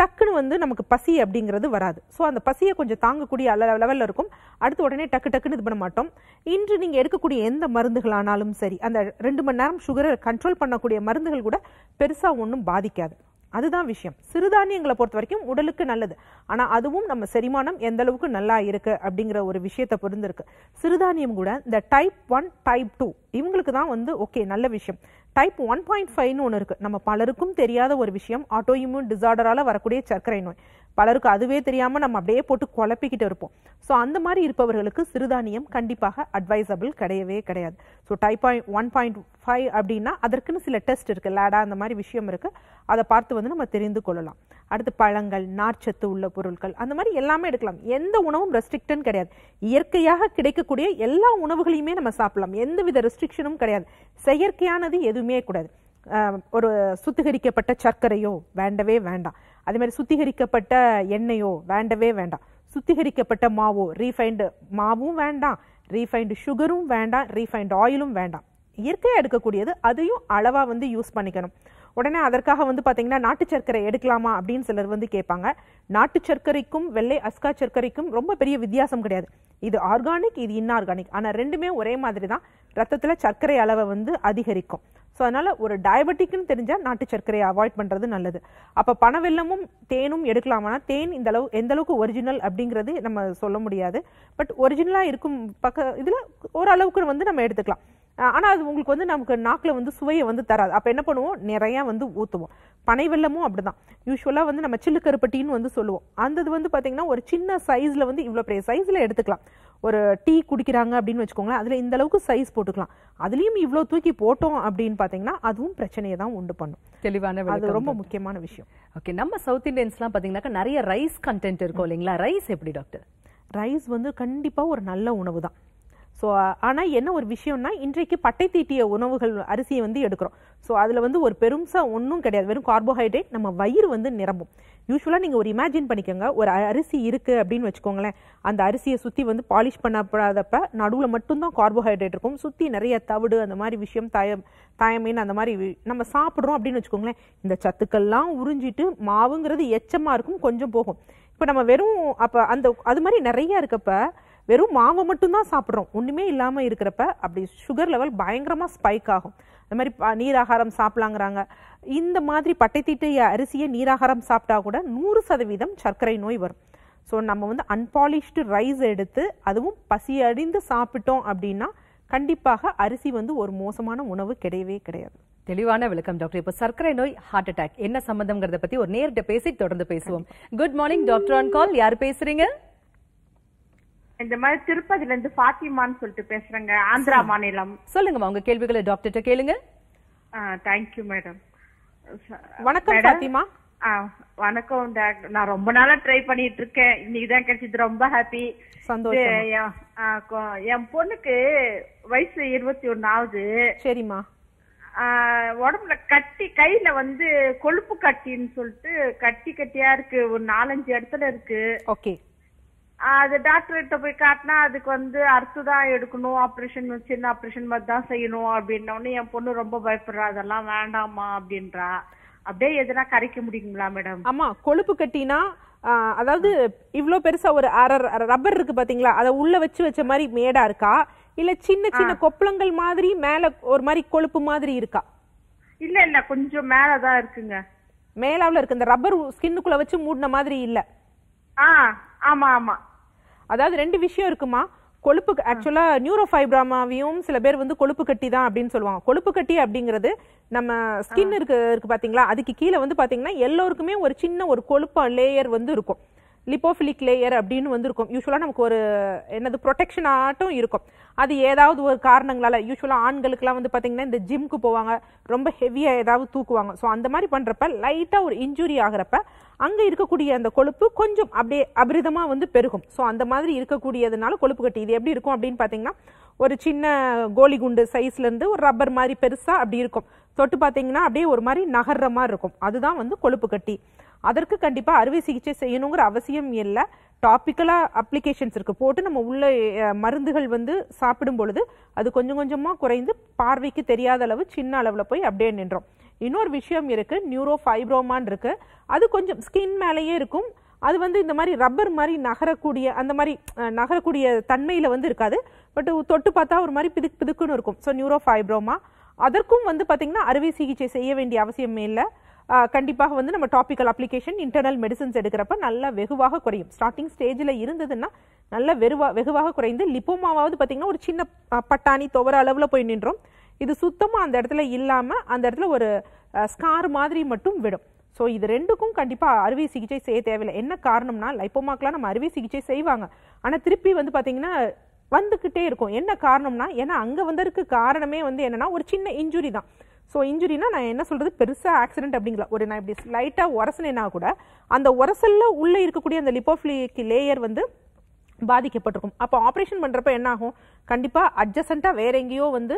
டக்குன்னு வந்து நமக்கு பசி அப்படிங்கிறது வராது ஸோ அந்த பசியை கொஞ்சம் தாங்கக்கூடிய அல லெவலில் இருக்கும் அடுத்து உடனே டக்கு டக்குன்னு இது பண்ண மாட்டோம் இன்று நீங்கள் எடுக்கக்கூடிய எந்த மருந்துகளானாலும் சரி அந்த ரெண்டு மணி நேரம் சுகரை கண்ட்ரோல் பண்ணக்கூடிய மருந்துகள் கூட பெருசாக ஒன்றும் பாதிக்காது அதுதான் விஷயம் சிறுதானியங்களை பொறுத்த வரைக்கும் உடலுக்கு நல்லது ஆனால் அதுவும் நம்ம செரிமானம் எந்த அளவுக்கு நல்லா இருக்கு அப்படிங்கிற ஒரு விஷயத்தை பொருந்திருக்கு சிறுதானியம் கூட இந்த டைப் ஒன் டைப் டூ இவங்களுக்கு தான் வந்து ஓகே நல்ல விஷயம் டைப் ஒன் பாயிண்ட் ஃபைவ்னு ஒன்று இருக்குது நம்ம பலருக்கும் தெரியாத ஒரு விஷயம் ஆட்டோ இம்யூன் டிசார்டரால் வரக்கூடிய சர்க்கரை நோய் பலருக்கு அதுவே தெரியாமல் நம்ம அப்படியே போட்டு குழப்பிக்கிட்டு இருப்போம் ஸோ அந்த மாதிரி இருப்பவர்களுக்கு சிறுதானியம் கண்டிப்பாக அட்வைசபிள் கிடையவே கிடையாது so type one point five அப்படின்னா அதற்குன்னு சில டெஸ்ட் இருக்குது லேடா அந்த மாதிரி விஷயம் இருக்குது அதை பார்த்து வந்து நம்ம தெரிந்து கொள்ளலாம் அடுத்து பழங்கள் நார்ச்சத்து உள்ள பொருட்கள் அந்த மாதிரி எல்லாமே எடுக்கலாம் எந்த உணவும் ரெஸ்ட்ரிக்டன் கிடையாது இயற்கையாக கிடைக்கக்கூடிய எல்லா உணவுகளையுமே நம்ம சாப்பிடலாம் எந்த வித ரெஸ்ட்ரிக்ஷனும் கிடையாது செயற்கையானது எதுவுமே கூடாது ஒரு சுத்திகரிக்கப்பட்ட சர்க்கரையோ வேண்டவே வேண்டாம் அதே மாதிரி சுத்திகரிக்கப்பட்ட எண்ணெயோ வேண்டவே வேண்டாம் சுத்திகரிக்கப்பட்ட மாவோ ரீஃபைண்டு மாவும் வேண்டாம் ரீஃபைண்டு சுகரும் வேண்டாம் ரீஃபைண்டு ஆயிலும் வேண்டாம் இயற்கையாக எடுக்கக்கூடியது அதையும் அளவாக வந்து யூஸ் பண்ணிக்கணும் உடனே அதற்காக வந்து பார்த்தீங்கன்னா நாட்டு சர்க்கரை எடுக்கலாமா அப்படின்னு சிலர் வந்து கேட்பாங்க நாட்டு சர்க்கரைக்கும் வெள்ளை அஸ்கா சர்க்கரைக்கும் ரொம்ப பெரிய வித்தியாசம் கிடையாது இது ஆர்கானிக் இது இன்ஆர்கானிக் ஆனால் ரெண்டுமே ஒரே மாதிரி தான் ரத்தத்தில் சர்க்கரை அளவை வந்து அதிகரிக்கும் ஸோ அதனால் ஒரு டயபெட்டிக்னு தெரிஞ்சால் நாட்டு சர்க்கரையை அவாய்ட் பண்ணுறது நல்லது அப்போ பனவெல்லமும் தேனும் எடுக்கலாமானா தேன் இந்த அளவு எந்த அளவுக்கு ஒரிஜினல் அப்படிங்கிறது நம்ம சொல்ல முடியாது பட் ஒரிஜினலாக இருக்கும் பக்க இதில் ஓரளவுக்கு வந்து நம்ம எடுத்துக்கலாம் ஆனால் அது உங்களுக்கு வந்து நமக்கு நாக்கில் வந்து சுவையை வந்து தராது அப்போ என்ன பண்ணுவோம் நிறையா வந்து ஊற்றுவோம் பனை வெள்ளமும் அப்படி தான் யூஸ்வலாக வந்து நம்ம சில்லுக்கருப்பட்டின்னு வந்து சொல்லுவோம் அந்தது வந்து பார்த்திங்கன்னா ஒரு சின்ன சைஸில் வந்து இவ்வளோ பெரிய சைஸில் எடுத்துக்கலாம் ஒரு டீ குடிக்கிறாங்க அப்படின்னு வச்சுக்கோங்களேன் அதில் இந்த அளவுக்கு சைஸ் போட்டுக்கலாம் அதுலேயும் இவ்வளோ தூக்கி போட்டோம் அப்படின்னு பார்த்தீங்கன்னா அதுவும் பிரச்சனையை தான் உண்டு பண்ணும் தெளிவான அது ரொம்ப முக்கியமான விஷயம் ஓகே நம்ம சவுத் இண்டியன்ஸ்லாம் பார்த்தீங்கன்னாக்கா நிறைய ரைஸ் கண்டென்ட் இருக்கும் இல்லைங்களா ரைஸ் எப்படி டாக்டர் ரைஸ் வந்து கண்டிப்பாக ஒரு நல்ல உணவு தான் ஸோ ஆனால் என்ன ஒரு விஷயம்னா இன்றைக்கு பட்டை தீட்டிய உணவுகள் அரிசியை வந்து எடுக்கிறோம் ஸோ அதில் வந்து ஒரு பெரும்சா ஒன்றும் கிடையாது வெறும் கார்போஹைட்ரேட் நம்ம வயிறு வந்து நிரம்பும் யூஸ்வலாக நீங்கள் ஒரு இமேஜின் பண்ணிக்கோங்க ஒரு அரிசி இருக்குது அப்படின்னு வச்சுக்கோங்களேன் அந்த அரிசியை சுற்றி வந்து பாலிஷ் பண்ணப்படாதப்ப நடுவில் மட்டும்தான் கார்போஹைட்ரேட் இருக்கும் சுற்றி நிறைய தவிடு அந்த மாதிரி விஷயம் தாயம் தாயமீன் அந்த மாதிரி நம்ம சாப்பிட்றோம் அப்படின்னு வச்சுக்கோங்களேன் இந்த சத்துக்கள்லாம் உறிஞ்சிட்டு மாவுங்கிறது எச்சமாக இருக்கும் கொஞ்சம் போகும் இப்போ நம்ம வெறும் அப்போ அந்த அது மாதிரி நிறையா இருக்கப்போ வெறும் மாவை மட்டும்தான் சாப்பிட்றோம் ஒன்றுமே இல்லாமல் இருக்கிறப்ப அப்படி சுகர் லெவல் பயங்கரமாக ஸ்பைக் ஆகும் இந்த மாதிரி நீராகாரம் சாப்பிட்லாங்கிறாங்க இந்த மாதிரி பட்டைத்தீட்டு அரிசியை நீராகாரம் சாப்பிட்டா கூட நூறு சதவீதம் சர்க்கரை நோய் வரும் ஸோ நம்ம வந்து அன்பாலிஷ்டு ரைஸ் எடுத்து அதுவும் பசி அடிந்து சாப்பிட்டோம் அப்படின்னா கண்டிப்பாக அரிசி வந்து ஒரு மோசமான உணவு கிடையவே கிடையாது தெளிவான விளக்கம் டாக்டர் இப்போ சர்க்கரை நோய் ஹார்ட் அட்டாக் என்ன சம்பந்தம்ங்கிறத பத்தி ஒரு நேரிட்ட பேசி தொடர்ந்து பேசுவோம் good morning doctor on call யார் பேசுறீங்க இந்த மாதிரி திருப்பதில இருந்து பாத்திமான்னு சொல்லிட்டு பேசுறேங்க ஆந்திரா மாநிலம் சொல்லுங்க உங்க கேள்விகளை டாக்டர்கிட்ட கேளுங்க தேங்க்யூ மேடம் வணக்கம் பாத்திமா வணக்கம் நான் ரொம்ப நாளா ட்ரை பண்ணிட்டு இருக்கேன் இன்னைக்குதான் கிடைச்சது ரொம்ப ஹாப்பி சந்தோஷம் என் பொண்ணுக்கு வயசு இருபத்தி ஒன்னு ஆகுது சரிம்மா உடம்புல கட்டி கையில வந்து கொழுப்பு கட்டின்னு சொல்லிட்டு கட்டி கட்டியா இருக்கு ஒரு நாலஞ்சு இடத்துல இருக்கு ஓகே அது டாக்டர் கிட்ட போய் காட்டினா அதுக்கு வந்து அறுத்து தான் எடுக்கணும் ஆப்ரேஷன் சின்ன ஆப்ரேஷன் மாதிரி தான் செய்யணும் அப்படின்னோடனே என் பொண்ணு ரொம்ப பயப்படுறா அதெல்லாம் வேண்டாமா அப்படின்றா அப்படியே எதனா கரைக்க முடியுங்களா மேடம் ஆமா கொழுப்பு கட்டினா அதாவது இவ்வளோ பெருசா ஒரு அரை ரப்பர் இருக்கு பாத்தீங்களா அதை உள்ள வச்சு வச்ச மாதிரி மேடா இருக்கா இல்ல சின்ன சின்ன கொப்பளங்கள் மாதிரி மேல ஒரு மாதிரி கொழுப்பு மாதிரி இருக்கா இல்ல இல்ல கொஞ்சம் மேலதான் இருக்குங்க மேலாவில் இருக்கு இந்த ரப்பர் ஸ்கின்னுக்குள்ள வச்சு மூடின மாதிரி இல்லை ஆ ஆமா ஆமா அதாவது ரெண்டு விஷயம் இருக்குமா கொழுப்பு ஆக்சுவலா நியூரோஃபைப்ராமாவையும் சில பேர் வந்து கொழுப்பு கட்டி தான் அப்படின்னு சொல்லுவாங்க கொழுப்பு கட்டி அப்படிங்கிறது நம்ம ஸ்கின் இருக்கு இருக்கு பாத்தீங்களா அதுக்கு கீழே வந்து பாத்தீங்கன்னா எல்லோருக்குமே ஒரு சின்ன ஒரு கொழுப்பு லேயர் வந்து இருக்கும் லிப்போஃபிலிக் லேயர் அப்படின்னு வந்திருக்கும் யூஸ்வலாக நமக்கு ஒரு என்னது ப்ரொடெக்ஷன் ஆட்டும் இருக்கும் அது ஏதாவது ஒரு காரணங்களால் யூஸ்வலாக ஆண்களுக்குலாம் வந்து பார்த்திங்கன்னா இந்த ஜிம்க்கு போவாங்க ரொம்ப ஹெவியாக ஏதாவது தூக்குவாங்க ஸோ அந்த மாதிரி பண்ணுறப்ப லைட்டாக ஒரு இன்ஜுரி ஆகிறப்ப அங்கே இருக்கக்கூடிய அந்த கொழுப்பு கொஞ்சம் அப்படியே அபரிதமாக வந்து பெருகும் ஸோ அந்த மாதிரி இருக்கக்கூடியதுனால கொழுப்பு கட்டி இது எப்படி இருக்கும் அப்படின்னு பார்த்தீங்கன்னா ஒரு சின்ன கோலி குண்டு சைஸ்லேருந்து ஒரு ரப்பர் மாதிரி பெருசாக அப்படி இருக்கும் தொட்டு பார்த்தீங்கன்னா அப்படியே ஒரு மாதிரி நகர்ற மாதிரி இருக்கும் அதுதான் வந்து கொழுப்பு கட்டி அதற்கு கண்டிப்பாக அறுவை சிகிச்சை செய்யணுங்கிற அவசியம் இல்லை டாப்பிக்கலாக அப்ளிகேஷன்ஸ் இருக்குது போட்டு நம்ம உள்ள மருந்துகள் வந்து சாப்பிடும் பொழுது அது கொஞ்சம் கொஞ்சமாக குறைந்து பார்வைக்கு தெரியாத அளவு சின்ன அளவில் போய் அப்படியே நின்றோம் இன்னொரு விஷயம் இருக்குது நியூரோ ஃபைப்ரோமான் இருக்குது அது கொஞ்சம் ஸ்கின் மேலேயே இருக்கும் அது வந்து இந்த மாதிரி ரப்பர் மாதிரி நகரக்கூடிய அந்த மாதிரி நகரக்கூடிய தன்மையில் வந்து இருக்காது பட் தொட்டு பார்த்தா ஒரு மாதிரி பிதுக்கு பிதுக்குன்னு இருக்கும் ஸோ நியூரோ ஃபைப்ரோமா அதற்கும் வந்து பார்த்திங்கன்னா அறுவை சிகிச்சை செய்ய வேண்டிய அவசியமே இல்லை கண்டிப்பாக வந்து நம்ம டாபிக்கல் அப்ளிகேஷன் இன்டர்னல் மெடிசன்ஸ் எடுக்கிறப்ப நல்லா வெகுவாக குறையும் ஸ்டார்டிங் ஸ்டேஜில் இருந்ததுன்னா நல்லா வெறுவா வெகுவாக குறைந்து லிப்போமாவது பார்த்தீங்கன்னா ஒரு சின்ன பட்டாணி துவர அளவில் போய் நின்றோம் இது சுத்தமாக அந்த இடத்துல இல்லாமல் அந்த இடத்துல ஒரு ஸ்கார் மாதிரி மட்டும் விடும் ஸோ இது ரெண்டுக்கும் கண்டிப்பாக அறுவை சிகிச்சை செய்ய தேவையில்லை என்ன காரணம்னா லைப்போமாக்கெலாம் நம்ம அறுவை சிகிச்சை செய்வாங்க ஆனால் திருப்பி வந்து பார்த்திங்கன்னா வந்துக்கிட்டே இருக்கும் என்ன காரணம்னா ஏன்னா அங்கே வந்ததுக்கு காரணமே வந்து என்னென்னா ஒரு சின்ன இன்ஜுரி தான் ஸோ இன்ஜுரினா நான் என்ன சொல்கிறது பெருசாக ஆக்சிடென்ட் அப்படிங்களா ஒரு நான் இப்படி லைட்டாக உரசினேன்னா கூட அந்த உரசலில் உள்ளே இருக்கக்கூடிய அந்த லிப்போஃபிலிக் லேயர் வந்து பாதிக்கப்பட்டிருக்கும் அப்போ ஆப்ரேஷன் பண்ணுறப்ப என்ன ஆகும் கண்டிப்பாக அட்ஜசண்ட்டாக வேற எங்கேயோ வந்து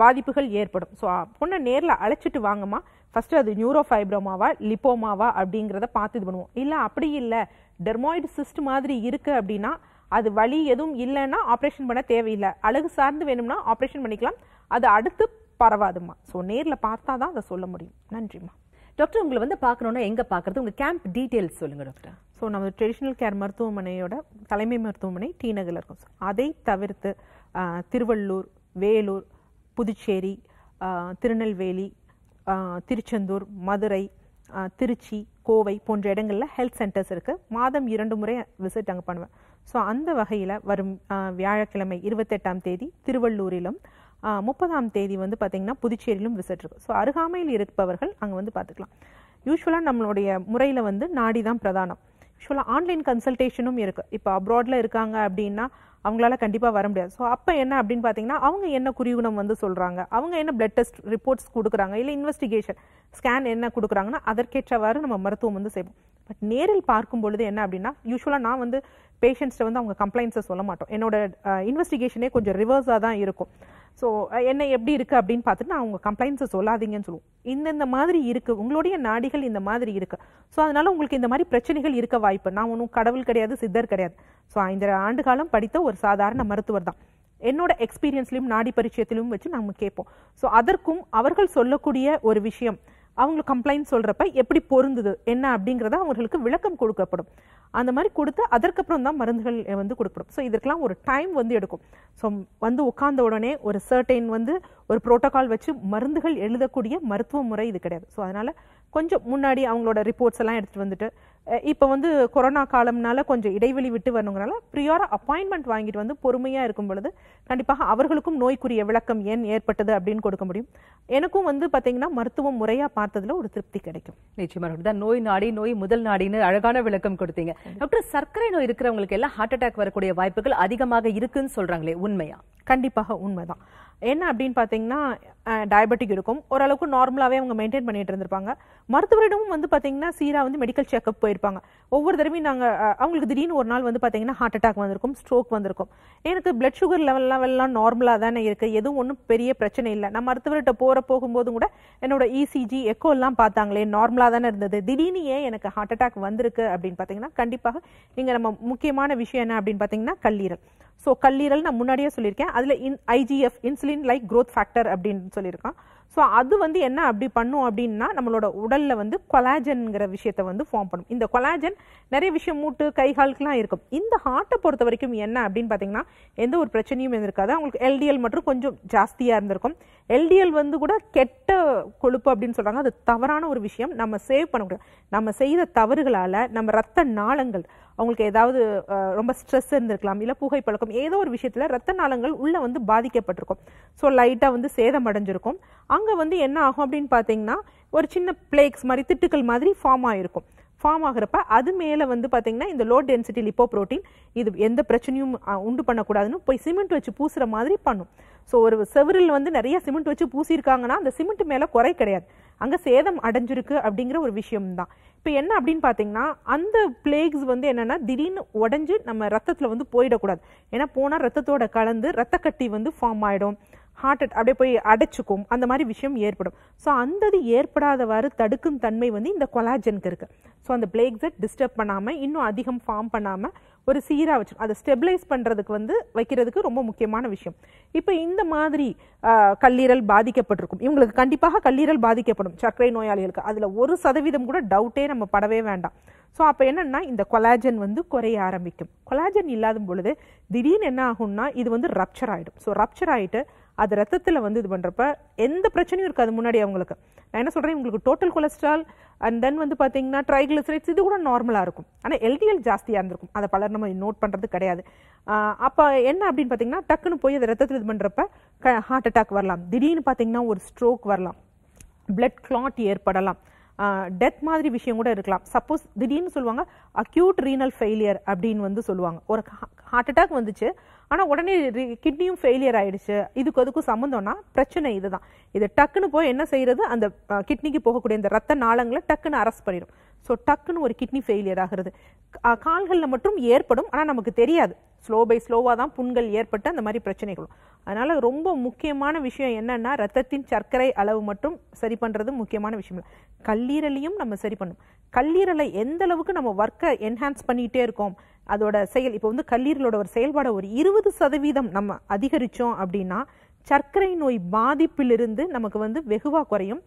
பாதிப்புகள் ஏற்படும் ஸோ பொண்ணை நேரில் அழைச்சிட்டு வாங்கம்மா ஃபஸ்ட்டு அது நியூரோ ஃபைப்ரோமாவா லிப்போமாவா அப்படிங்கிறத பார்த்து இது பண்ணுவோம் இல்லை அப்படி இல்லை டெர்மாய்டு சிஸ்ட் மாதிரி இருக்குது அப்படின்னா அது வழி எதுவும் இல்லைன்னா ஆப்ரேஷன் பண்ண தேவையில்லை அழகு சார்ந்து வேணும்னா ஆப்ரேஷன் பண்ணிக்கலாம் அது அடுத்து பரவாதுமா ஸோ நேரில் பார்த்தா தான் அதை சொல்ல முடியும் நன்றிம்மா டாக்டர் உங்களை வந்து பார்க்கணுன்னா எங்கே பார்க்குறது உங்கள் கேம்ப் டீட்டெயில்ஸ் சொல்லுங்கள் டாக்டர் ஸோ நம்ம ட்ரெடிஷ்னல் கேர் மருத்துவமனையோட தலைமை மருத்துவமனை டி நகரில் இருக்கும் ஸோ அதை தவிர்த்து திருவள்ளூர் வேலூர் புதுச்சேரி திருநெல்வேலி திருச்செந்தூர் மதுரை திருச்சி கோவை போன்ற இடங்களில் ஹெல்த் சென்டர்ஸ் இருக்குது மாதம் இரண்டு முறை விசிட் அங்கே பண்ணுவேன் ஸோ அந்த வகையில் வரும் வியாழக்கிழமை இருபத்தெட்டாம் தேதி திருவள்ளூரிலும் முப்பதாம் தேதி வந்து பார்த்திங்கன்னா புதுச்சேரியிலும் விசிட் இருக்கும் ஸோ அருகாமையில் இருப்பவர்கள் அங்கே வந்து பார்த்துக்கலாம் யூஸ்வலாக நம்மளுடைய முறையில் வந்து நாடி தான் பிரதானம் யூஸ்வலாக ஆன்லைன் கன்சல்டேஷனும் இருக்குது இப்போ அப்ராடில் இருக்காங்க அப்படின்னா அவங்களால கண்டிப்பாக வர முடியாது ஸோ அப்போ என்ன அப்படின்னு பார்த்தீங்கன்னா அவங்க என்ன குறிகுணம் வந்து சொல்கிறாங்க அவங்க என்ன பிளட் டெஸ்ட் ரிப்போர்ட்ஸ் கொடுக்குறாங்க இல்லை இன்வெஸ்டிகேஷன் ஸ்கேன் என்ன கொடுக்குறாங்கன்னா அதற்கேற்றவாறு நம்ம மருத்துவம் வந்து செய்வோம் பட் நேரில் பார்க்கும் பொழுது என்ன அப்படின்னா யூஸ்வலாக நான் வந்து பேஷண்ட்ஸ்ட்டை வந்து அவங்க கம்ப்ளைண்ட்ஸை சொல்ல மாட்டோம் என்னோட இன்வெஸ்டிகேஷனே கொஞ்சம் ரிவர்ஸாக தான் இருக்கும் ஸோ என்ன எப்படி இருக்குது அப்படின்னு பார்த்துட்டு நான் அவங்க கம்ப்ளைண்ட்ஸை சொல்லாதீங்கன்னு சொல்லுவோம் இந்தந்த மாதிரி இருக்குது உங்களுடைய நாடிகள் இந்த மாதிரி இருக்குது ஸோ அதனால் உங்களுக்கு இந்த மாதிரி பிரச்சனைகள் இருக்க வாய்ப்பு நான் ஒன்றும் கடவுள் கிடையாது சித்தர் கிடையாது ஸோ ஐந்து ஆண்டு காலம் படித்த ஒரு சாதாரண மருத்துவர் தான் என்னோட எக்ஸ்பீரியன்ஸ்லையும் நாடி பரிச்சயத்திலும் வச்சு நம்ம கேட்போம் ஸோ அதற்கும் அவர்கள் சொல்லக்கூடிய ஒரு விஷயம் அவங்களுக்கு கம்ப்ளைண்ட் சொல்கிறப்ப எப்படி பொருந்துது என்ன அப்படிங்கிறத அவங்களுக்கு விளக்கம் கொடுக்கப்படும் அந்த மாதிரி கொடுத்து அதற்கப்புறம் தான் மருந்துகள் வந்து கொடுக்கப்படும் ஸோ இதற்கெல்லாம் ஒரு டைம் வந்து எடுக்கும் ஸோ வந்து உட்கார்ந்த உடனே ஒரு சர்டைன் வந்து ஒரு ப்ரோட்டோக்கால் வச்சு மருந்துகள் எழுதக்கூடிய மருத்துவ முறை இது கிடையாது ஸோ அதனால் கொஞ்சம் முன்னாடி அவங்களோட ரிப்போர்ட்ஸ் எல்லாம் எடுத்துகிட்டு வந்துட்டு இப்போ வந்து கொரோனா காலம்னால கொஞ்சம் இடைவெளி விட்டு வரணுங்கிறனால ப்ரியோராக அப்பாயின்மெண்ட் வாங்கிட்டு வந்து பொறுமையாக இருக்கும் பொழுது கண்டிப்பாக அவர்களுக்கும் நோய்க்குரிய விளக்கம் ஏன் ஏற்பட்டது அப்படின்னு கொடுக்க முடியும் எனக்கும் வந்து பார்த்தீங்கன்னா மருத்துவம் முறையாக பார்த்ததில் ஒரு திருப்தி கிடைக்கும் நிச்சயமாக தான் நோய் நாடி நோய் முதல் நாடின்னு அழகான விளக்கம் கொடுத்தீங்க டாக்டர் சர்க்கரை நோய் இருக்கிறவங்களுக்கு எல்லாம் ஹார்ட் அட்டாக் வரக்கூடிய வாய்ப்புகள் அதிகமாக இருக்குன்னு சொல்கிறாங்களே உண்மையா கண்டிப்பாக உண்மைதான் என்ன அப்படின்னு பார்த்தீங்கன்னா டயபெட்டிக் இருக்கும் ஓரளவுக்கு நார்மலாகவே அவங்க மெயின்டைன் பண்ணிட்டு இருந்திருப்பாங்க மருத்துவரிடமும் வந்து பார்த்தீங்கன்னா சீராக வந்து மெடிக்கல் செக்அப் போய் போயிருப்பாங்க ஒவ்வொரு தடவையும் நாங்கள் அவங்களுக்கு திடீர்னு ஒரு நாள் வந்து பார்த்தீங்கன்னா ஹார்ட் அட்டாக் வந்திருக்கும் ஸ்ட்ரோக் வந்திருக்கும் எனக்கு பிளட் சுகர் லெவல் லெவல்லாம் நார்மலாக தானே இருக்குது எதுவும் ஒன்றும் பெரிய பிரச்சனை இல்லை நம்ம மருத்துவர்கிட்ட போகிற போகும்போது கூட என்னோட இசிஜி e எக்கோ எல்லாம் பார்த்தாங்களே நார்மலாக தானே இருந்தது திடீர்னு ஏன் எனக்கு ஹார்ட் அட்டாக் வந்திருக்கு அப்படின்னு பார்த்தீங்கன்னா கண்டிப்பாக நீங்கள் நம்ம முக்கியமான விஷயம் என்ன அப்படின்னு பார்த்தீங்கன்னா கல்லீரல் ஸோ கல்லீரல் நான் முன்னாடியே சொல்லியிருக்கேன் அதில் in IGF insulin like growth factor அப்படின்னு சொல்லியிருக்கான் ஸோ அது வந்து என்ன அப்படி பண்ணும் அப்படின்னா நம்மளோட உடலில் வந்து கொலாஜன்கிற விஷயத்தை வந்து ஃபார்ம் பண்ணும் இந்த கொலாஜன் நிறைய விஷயம் மூட்டு கைகாலுக்குலாம் இருக்கும் இந்த ஹார்ட்டை பொறுத்த வரைக்கும் என்ன அப்படின்னு பார்த்தீங்கன்னா எந்த ஒரு பிரச்சனையும் இருக்காது அவங்களுக்கு எல்டிஎல் மட்டும் கொஞ்சம் ஜாஸ்தியாக இருந்திருக்கும் எல்டிஎல் வந்து கூட கெட்ட கொழுப்பு அப்படின்னு சொல்கிறாங்க அது தவறான ஒரு விஷயம் நம்ம சேவ் பண்ணக்கூடாது நம்ம செய்த தவறுகளால் நம்ம ரத்த நாளங்கள் அவங்களுக்கு ஏதாவது ரொம்ப ஸ்ட்ரெஸ் இருந்திருக்கலாம் இல்லை புகைப்பழக்கம் ஏதோ ஒரு விஷயத்தில் ரத்த நாளங்கள் உள்ளே வந்து பாதிக்கப்பட்டிருக்கும் ஸோ லைட்டாக வந்து சேதம் அடைஞ்சிருக்கும் அங்கே வந்து என்ன ஆகும் அப்படின்னு பார்த்தீங்கன்னா ஒரு சின்ன பிளேக்ஸ் மாதிரி திட்டுக்கள் மாதிரி ஃபார்ம் ஆகிருக்கும் ஃபார்ம் ஆகிறப்ப அது மேலே வந்து பார்த்திங்கன்னா இந்த லோ டென்சிட்டி லிப்போ ப்ரோட்டீன் இது எந்த பிரச்சனையும் உண்டு பண்ணக்கூடாதுன்னு போய் சிமெண்ட் வச்சு பூசுகிற மாதிரி பண்ணும் ஸோ ஒரு செவரில் வந்து நிறைய சிமெண்ட் வச்சு பூசியிருக்காங்கன்னா அந்த சிமெண்ட் மேலே குறை கிடையாது அங்கே சேதம் அடைஞ்சிருக்கு அப்படிங்கிற ஒரு விஷயம்தான் இப்போ என்ன அப்படின்னு பார்த்தீங்கன்னா அந்த பிளேக்ஸ் வந்து என்னென்னா திடீர்னு உடஞ்சி நம்ம ரத்தத்தில் வந்து போயிடக்கூடாது ஏன்னா போனால் ரத்தத்தோட கலந்து ரத்தக்கட்டி வந்து ஃபார்ம் ஆகிடும் ஹார்ட் அட் அப்படியே போய் அடைச்சிக்கும் அந்த மாதிரி விஷயம் ஏற்படும் ஸோ அந்த இது ஏற்படாதவாறு தடுக்கும் தன்மை வந்து இந்த கொலாஜனுக்கு இருக்குது ஸோ அந்த பிளேக்ஸை டிஸ்டர்ப் பண்ணாமல் இன்னும் அதிகம் ஃபார்ம் பண்ணாமல் ஒரு சீராக வச்சு அதை ஸ்டெபிளைஸ் பண்ணுறதுக்கு வந்து வைக்கிறதுக்கு ரொம்ப முக்கியமான விஷயம் இப்போ இந்த மாதிரி கல்லீரல் பாதிக்கப்பட்டிருக்கும் இவங்களுக்கு கண்டிப்பாக கல்லீரல் பாதிக்கப்படும் சர்க்கரை நோயாளிகளுக்கு அதில் ஒரு சதவீதம் கூட டவுட்டே நம்ம படவே வேண்டாம் ஸோ அப்போ என்னென்னா இந்த கொலாஜன் வந்து குறைய ஆரம்பிக்கும் கொலாஜன் இல்லாத பொழுது திடீர்னு என்ன ஆகும்னா இது வந்து ரப்ச்சர் ஆகிடும் ஸோ ரப்ச்சர் ஆகிட்டு அது ரத்தத்தில் வந்து இது பண்ணுறப்ப எந்த பிரச்சனையும் இருக்காது முன்னாடி அவங்களுக்கு நான் என்ன சொல்கிறேன் உங்களுக்கு டோட்டல் கொலஸ்ட்ரால் அண்ட் தென் வந்து பார்த்தீங்கன்னா ட்ரைகிளிசரைட்ஸ் இது கூட நார்மலாக இருக்கும் ஆனால் எல்டிஎல் ஜாஸ்தியாக இருந்திருக்கும் அதை பலர் நம்ம நோட் பண்ணுறது கிடையாது அப்போ என்ன அப்படின்னு பார்த்தீங்கன்னா டக்குன்னு போய் அதை ரத்தத்தில் இது பண்ணுறப்ப க ஹார்ட் அட்டாக் வரலாம் திடீர்னு பார்த்தீங்கன்னா ஒரு ஸ்ட்ரோக் வரலாம் பிளட் கிளாட் ஏற்படலாம் டெத் மாதிரி விஷயம் கூட இருக்கலாம் சப்போஸ் திடீர்னு சொல்லுவாங்க அக்யூட் ரீனல் ஃபெயிலியர் அப்படின்னு வந்து சொல்லுவாங்க ஒரு ஹார்ட் அட்டாக் வந்துச்சு ஆனால் உடனே கிட்னியும் ஃபெயிலியர் ஆயிடுச்சு இதுக்கு அதுக்கும் சம்மந்தம்னா பிரச்சனை இதுதான் இது டக்குன்னு போய் என்ன செய்யறது அந்த கிட்னிக்கு போகக்கூடிய இந்த ரத்த நாளங்களை டக்குன்னு அரெஸ்ட் பண்ணிடும் ஸோ டக்குன்னு ஒரு கிட்னி ஃபெயிலியர் ஆகிறது கால்களில் மட்டும் ஏற்படும் ஆனால் நமக்கு தெரியாது ஸ்லோ பை ஸ்லோவாக தான் புண்கள் ஏற்பட்டு அந்த மாதிரி பிரச்சனைகளும் அதனால் ரொம்ப முக்கியமான விஷயம் என்னென்னா ரத்தத்தின் சர்க்கரை அளவு மட்டும் சரி பண்ணுறது முக்கியமான விஷயம் கல்லீரலையும் நம்ம சரி பண்ணும் கல்லீரலை எந்த அளவுக்கு நம்ம ஒர்க்கை என்ஹான்ஸ் பண்ணிகிட்டே இருக்கோம் அதோட செயல் இப்போ வந்து கல்லீரலோட ஒரு செயல்பாடை ஒரு இருபது சதவீதம் நம்ம அதிகரித்தோம் அப்படின்னா சர்க்கரை நோய் பாதிப்பிலிருந்து நமக்கு வந்து வெகுவாக குறையும்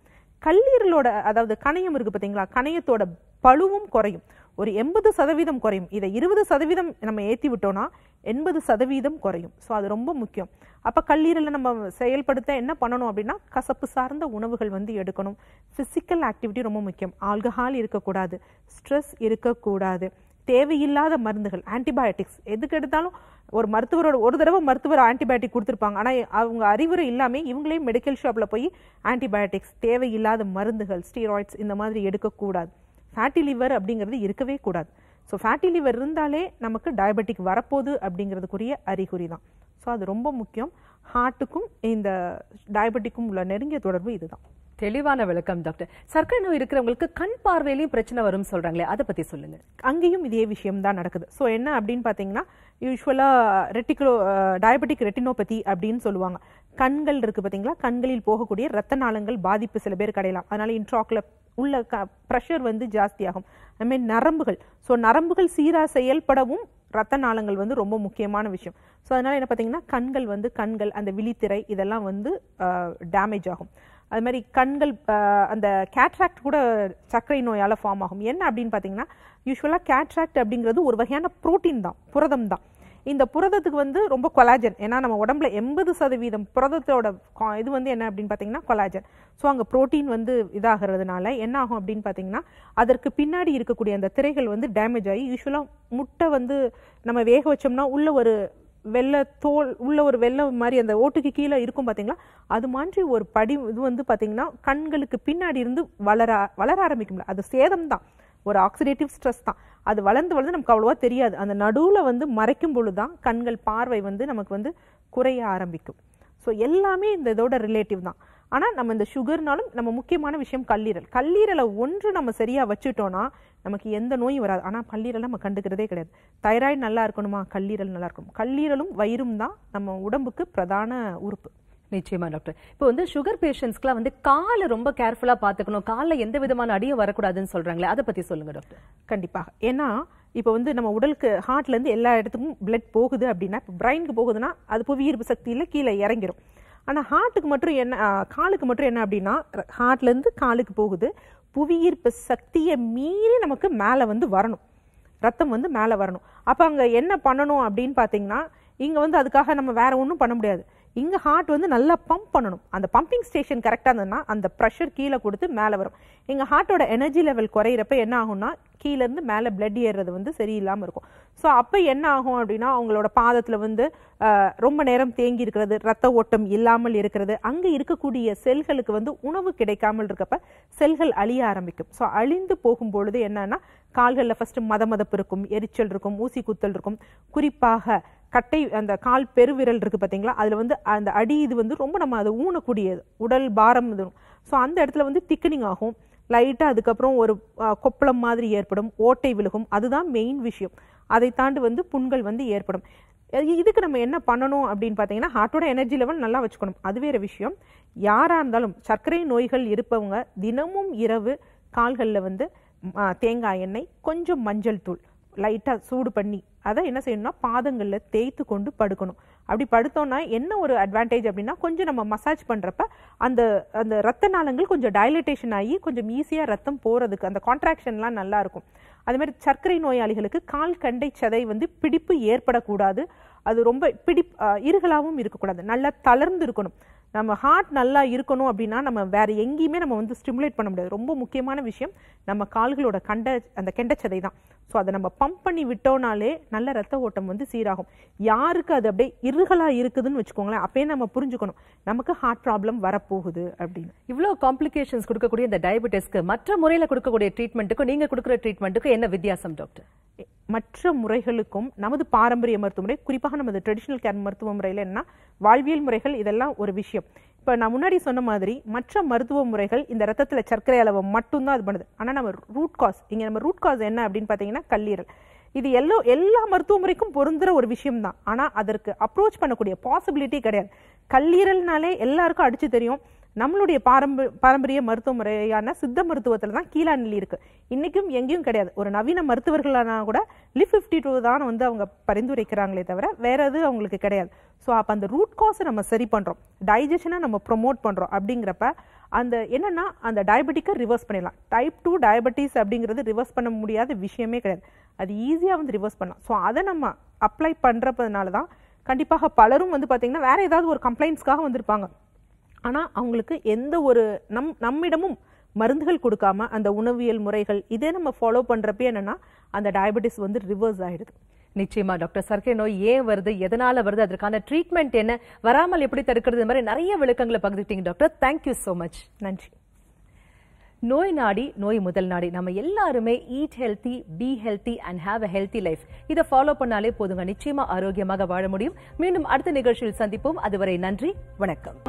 கல்லீரலோட அதாவது கணையம் இருக்குது பார்த்தீங்களா கணையத்தோட பழுவும் குறையும் ஒரு எண்பது சதவீதம் குறையும் இதை இருபது சதவீதம் நம்ம ஏற்றி விட்டோம்னா எண்பது சதவீதம் குறையும் ஸோ அது ரொம்ப முக்கியம் அப்போ கல்லீரலில் நம்ம செயல்படுத்த என்ன பண்ணணும் அப்படின்னா கசப்பு சார்ந்த உணவுகள் வந்து எடுக்கணும் ஃபிசிக்கல் ஆக்டிவிட்டி ரொம்ப முக்கியம் ஆல்கஹால் இருக்கக்கூடாது ஸ்ட்ரெஸ் இருக்கக்கூடாது தேவையில்லாத மருந்துகள் ஆன்டிபயோட்டிக்ஸ் எதுக்கு எடுத்தாலும் ஒரு மருத்துவரோட ஒரு தடவை மருத்துவர் ஆன்டிபயோட்டிக் கொடுத்துருப்பாங்க ஆனால் அவங்க அறிவுரை இல்லாமல் இவங்களே மெடிக்கல் ஷாப்பில் போய் ஆன்டிபயோட்டிக்ஸ் தேவையில்லாத மருந்துகள் ஸ்டீராய்ட்ஸ் இந்த மாதிரி எடுக்கக்கூடாது ஃபேட்டி லிவர் அப்படிங்கிறது இருக்கவே கூடாது ஸோ ஃபேட்டி லிவர் இருந்தாலே நமக்கு டயபெட்டிக் வரப்போகுது அப்படிங்கிறதுக்குரிய அறிகுறி தான் ஸோ அது ரொம்ப முக்கியம் ஹார்ட்டுக்கும் இந்த டயபெட்டிக்கும் உள்ள நெருங்கிய தொடர்பு இதுதான் தெளிவான விளக்கம் டாக்டர் சர்க்கரை நோய் இருக்கிறவங்களுக்கு கண் பார்வையிலையும் பிரச்சனை வரும் சொல்றாங்களே அதை பத்தி சொல்லுங்க அங்கேயும் இதே விஷயம் தான் நடக்குது ஸோ என்ன அப்படின்னு பார்த்தீங்கன்னா யூஸ்வலா ரெட்டிக்ரோ டயபெட்டிக் ரெட்டினோபதி அப்படின்னு சொல்லுவாங்க கண்கள் இருக்குது பாத்தீங்களா கண்களில் போகக்கூடிய ரத்த நாளங்கள் பாதிப்பு சில பேர் கிடையலாம் அதனால இன்ட்ராக்ல உள்ள க ப்ரெஷர் வந்து ஜாஸ்தியாகும் அதுமாரி நரம்புகள் ஸோ நரம்புகள் சீராக செயல்படவும் ரத்த நாளங்கள் வந்து ரொம்ப முக்கியமான விஷயம் ஸோ அதனால் என்ன பார்த்தீங்கன்னா கண்கள் வந்து கண்கள் அந்த விழித்திரை இதெல்லாம் வந்து டேமேஜ் ஆகும் அது மாதிரி கண்கள் அந்த கேட்ராக்ட் கூட சர்க்கரை நோயால் ஃபார்ம் ஆகும் என்ன அப்படின்னு பார்த்தீங்கன்னா யூஸ்வலாக கேட்ராக்ட் அப்படிங்கிறது ஒரு வகையான ப்ரோட்டீன் தான் புரதம் தான் இந்த புரதத்துக்கு வந்து ரொம்ப கொலாஜன் ஏன்னா நம்ம உடம்புல எண்பது சதவீதம் புரதத்தோட இது வந்து என்ன அப்படின்னு பார்த்தீங்கன்னா கொலாஜன் ஸோ அங்கே ப்ரோட்டீன் வந்து இதாகிறதுனால என்ன ஆகும் அப்படின்னு பார்த்தீங்கன்னா அதற்கு பின்னாடி இருக்கக்கூடிய அந்த திரைகள் வந்து டேமேஜ் ஆகி யூஸ்வலாக முட்டை வந்து நம்ம வேக வச்சோம்னா உள்ள ஒரு வெள்ளை தோல் உள்ள ஒரு வெள்ளை மாதிரி அந்த ஓட்டுக்கு கீழே இருக்கும் பார்த்தீங்களா அது மாதிரி ஒரு படி இது வந்து பார்த்தீங்கன்னா கண்களுக்கு பின்னாடி இருந்து வளர வளர ஆரம்பிக்கும்ல அது சேதம் தான் ஒரு ஆக்சிடேட்டிவ் ஸ்ட்ரெஸ் தான் அது வளர்ந்து வளர்ந்து நமக்கு அவ்வளோவா தெரியாது அந்த நடுவில் வந்து மறைக்கும் பொழுது தான் கண்கள் பார்வை வந்து நமக்கு வந்து குறைய ஆரம்பிக்கும் ஸோ எல்லாமே இந்த இதோட ரிலேட்டிவ் தான் ஆனால் நம்ம இந்த சுகர்னாலும் நம்ம முக்கியமான விஷயம் கல்லீரல் கல்லீரலை ஒன்று நம்ம சரியாக வச்சுட்டோன்னா நமக்கு எந்த நோயும் வராது ஆனால் கல்லீரல் நம்ம கண்டுக்கிறதே கிடையாது தைராய்டு நல்லா இருக்கணுமா கல்லீரல் நல்லா இருக்கும் கல்லீரலும் வயிறும் தான் நம்ம உடம்புக்கு பிரதான உறுப்பு நிச்சயமா டாக்டர் இப்போ வந்து சுகர் பேஷண்ட்ஸ்க்குலாம் வந்து காலை ரொம்ப கேர்ஃபுல்லாக பார்த்துக்கணும் காலில் எந்த விதமான அடியும் வரக்கூடாதுன்னு சொல்கிறாங்களே அதை பற்றி சொல்லுங்கள் டாக்டர் கண்டிப்பாக ஏன்னா இப்போ வந்து நம்ம உடலுக்கு ஹார்ட்லேருந்து எல்லா இடத்துக்கும் பிளட் போகுது அப்படின்னா இப்போ பிரெயினுக்கு போகுதுன்னா அது புவி ஈர்ப்பு சக்தியில் கீழே இறங்கிடும் ஆனால் ஹார்ட்டுக்கு மட்டும் என்ன காலுக்கு மட்டும் என்ன அப்படின்னா ஹார்ட்லேருந்து காலுக்கு போகுது புவியீர்ப்பு சக்தியை மீறி நமக்கு மேலே வந்து வரணும் ரத்தம் வந்து மேலே வரணும் அப்போ அங்கே என்ன பண்ணணும் அப்படின்னு பார்த்தீங்கன்னா இங்கே வந்து அதுக்காக நம்ம வேற ஒன்றும் பண்ண முடியாது இங்கே ஹார்ட் வந்து நல்லா பம்ப் பண்ணணும் அந்த பம்பிங் ஸ்டேஷன் கரெக்டாக இருந்ததுன்னா அந்த ப்ரெஷர் கீழே கொடுத்து மேலே வரும் எங்கள் ஹார்ட்டோட எனர்ஜி லெவல் குறையிறப்ப என்ன ஆகும்னா கீழேருந்து மேலே பிளட் ஏறுறது வந்து சரியில்லாமல் இருக்கும் ஸோ அப்போ என்ன ஆகும் அப்படின்னா அவங்களோட பாதத்தில் வந்து ரொம்ப நேரம் தேங்கி இருக்கிறது ரத்த ஓட்டம் இல்லாமல் இருக்கிறது அங்கே இருக்கக்கூடிய செல்களுக்கு வந்து உணவு கிடைக்காமல் இருக்கப்ப செல்கள் அழிய ஆரம்பிக்கும் ஸோ அழிந்து போகும் பொழுது என்னன்னா கால்களில் ஃபஸ்ட்டு மத மதப்பு இருக்கும் எரிச்சல் இருக்கும் ஊசி குத்தல் இருக்கும் குறிப்பாக கட்டை அந்த கால் பெருவிரல் இருக்குது பார்த்தீங்களா அதில் வந்து அந்த அடி இது வந்து ரொம்ப நம்ம அதை ஊனக்கூடியது உடல் பாரம் இது ஸோ அந்த இடத்துல வந்து திக்கனிங் ஆகும் லைட்டாக அதுக்கப்புறம் ஒரு கொப்பளம் மாதிரி ஏற்படும் ஓட்டை விழுகும் அதுதான் மெயின் விஷயம் அதை தாண்டி வந்து புண்கள் வந்து ஏற்படும் இதுக்கு நம்ம என்ன பண்ணணும் அப்படின்னு பார்த்தீங்கன்னா ஹார்ட்டோட எனர்ஜி லெவல் நல்லா வச்சுக்கணும் அது வேறு விஷயம் யாராக இருந்தாலும் சர்க்கரை நோய்கள் இருப்பவங்க தினமும் இரவு கால்களில் வந்து தேங்காய் எண்ணெய் கொஞ்சம் மஞ்சள் தூள் லைட்டாக சூடு பண்ணி அதை என்ன செய்யணும்னா பாதங்களில் தேய்த்து கொண்டு படுக்கணும் அப்படி படுத்தோன்னா என்ன ஒரு அட்வான்டேஜ் அப்படின்னா கொஞ்சம் நம்ம மசாஜ் பண்ணுறப்ப அந்த அந்த ரத்த நாளங்கள் கொஞ்சம் டைலட்டேஷன் ஆகி கொஞ்சம் ஈஸியாக ரத்தம் போகிறதுக்கு அந்த கான்ட்ராக்ஷன்லாம் நல்லாயிருக்கும் அதுமாதிரி சர்க்கரை நோயாளிகளுக்கு கால் கண்டை சதை வந்து பிடிப்பு ஏற்படக்கூடாது அது ரொம்ப பிடி இருகலாகவும் இருக்கக்கூடாது நல்லா தளர்ந்து இருக்கணும் நம்ம ஹார்ட் நல்லா இருக்கணும் அப்படின்னா நம்ம வேறு எங்கேயுமே நம்ம வந்து ஸ்டிமுலேட் பண்ண முடியாது ரொம்ப முக்கியமான விஷயம் நம்ம கால்களோட கண்ட அந்த கெண்டச்சதை தான் ஸோ அதை நம்ம பம்ப் பண்ணி விட்டோனாலே நல்ல ரத்த ஓட்டம் வந்து சீராகும் யாருக்கு அது அப்படியே இருகலாக இருக்குதுன்னு வச்சுக்கோங்களேன் அப்பயே நம்ம புரிஞ்சுக்கணும் நமக்கு ஹார்ட் ப்ராப்ளம் வரப்போகுது அப்படின்னு இவ்வளோ காம்ப்ளிகேஷன்ஸ் கொடுக்கக்கூடிய இந்த டயபெட்டிஸ்க்கு மற்ற முறையில் கொடுக்கக்கூடிய ட்ரீட்மெண்ட்டுக்கும் நீங்கள் கொடுக்குற ட்ரீட்மெண்ட்டுக்கும் என்ன வித்தியாசம் டாக்டர் மற்ற முறைகளுக்கும் நமது பாரம்பரிய மருத்துவ முறை குறிப்பாக நமது ட்ரெடிஷ்னல் கேர் மருத்துவ முறையில் என்ன வாழ்வியல் முறைகள் இதெல்லாம் ஒரு விஷயம் விஷயம் இப்போ நான் முன்னாடி சொன்ன மாதிரி மற்ற மருத்துவ முறைகள் இந்த ரத்தத்தில் சர்க்கரை அளவு மட்டும்தான் அது பண்ணுது ஆனால் நம்ம ரூட் காஸ் இங்கே நம்ம ரூட் காஸ் என்ன அப்படின்னு பார்த்தீங்கன்னா கல்லீரல் இது எல்லோ எல்லா மருத்துவ முறைக்கும் பொருந்துகிற ஒரு விஷயம் தான் ஆனால் அதற்கு அப்ரோச் பண்ணக்கூடிய பாசிபிலிட்டி கிடையாது கல்லீரல்னாலே எல்லாருக்கும் அடிச்சு தெரியும் நம்மளுடைய பாரம்ப பாரம்பரிய மருத்துவ முறையான சித்த மருத்துவத்தில் தான் கீழாநிலை இருக்குது இன்றைக்கும் எங்கேயும் கிடையாது ஒரு நவீன மருத்துவர்களானா கூட லிஃப் ஃபிஃப்டி டூ தான் வந்து அவங்க பரிந்துரைக்கிறாங்களே தவிர வேற எது அவங்களுக்கு கிடையாது ஸோ அப்போ அந்த ரூட் காஸை நம்ம சரி பண்ணுறோம் டைஜஷனை நம்ம ப்ரொமோட் பண்ணுறோம் அப்படிங்கிறப்ப அந்த என்னென்னா அந்த டயபெட்டிக்கை ரிவர்ஸ் பண்ணிடலாம் டைப் டூ டயபெட்டிஸ் அப்படிங்கிறது ரிவர்ஸ் பண்ண முடியாத விஷயமே கிடையாது அது ஈஸியாக வந்து ரிவர்ஸ் பண்ணலாம் ஸோ அதை நம்ம அப்ளை பண்ணுறப்பதுனால தான் கண்டிப்பாக பலரும் வந்து பார்த்திங்கன்னா வேறு ஏதாவது ஒரு கம்ப்ளைண்ட்ஸ்க்காக வந்திருப்பாங்க ஆனால் அவங்களுக்கு எந்த ஒரு நம் நம்மிடமும் மருந்துகள் கொடுக்காம அந்த உணவியல் முறைகள் இதே நம்ம ஃபாலோ பண்ணுறப்ப என்னென்னா அந்த டயபெட்டிஸ் வந்து ரிவர்ஸ் ஆகிடுது நிச்சயமா டாக்டர் சர்க்கரை நோய் ஏன் வருது எதனால வருது அதற்கான ட்ரீட்மெண்ட் என்ன வராமல் எப்படி தடுக்கிறது மாதிரி நிறைய விளக்கங்களை பகிர்ந்துட்டீங்க டாக்டர் தேங்க்யூ ஸோ மச் நன்றி நோய் நாடி நோய் முதல் நாடி நம்ம எல்லாருமே eat healthy be healthy and have a healthy life இதை ஃபாலோ பண்ணாலே போதுங்க நிச்சயமா ஆரோக்கியமாக வாழ முடியும் மீண்டும் அடுத்த நிகழ்ச்சியில் சந்திப்போம் அதுவரை நன்றி வணக்கம்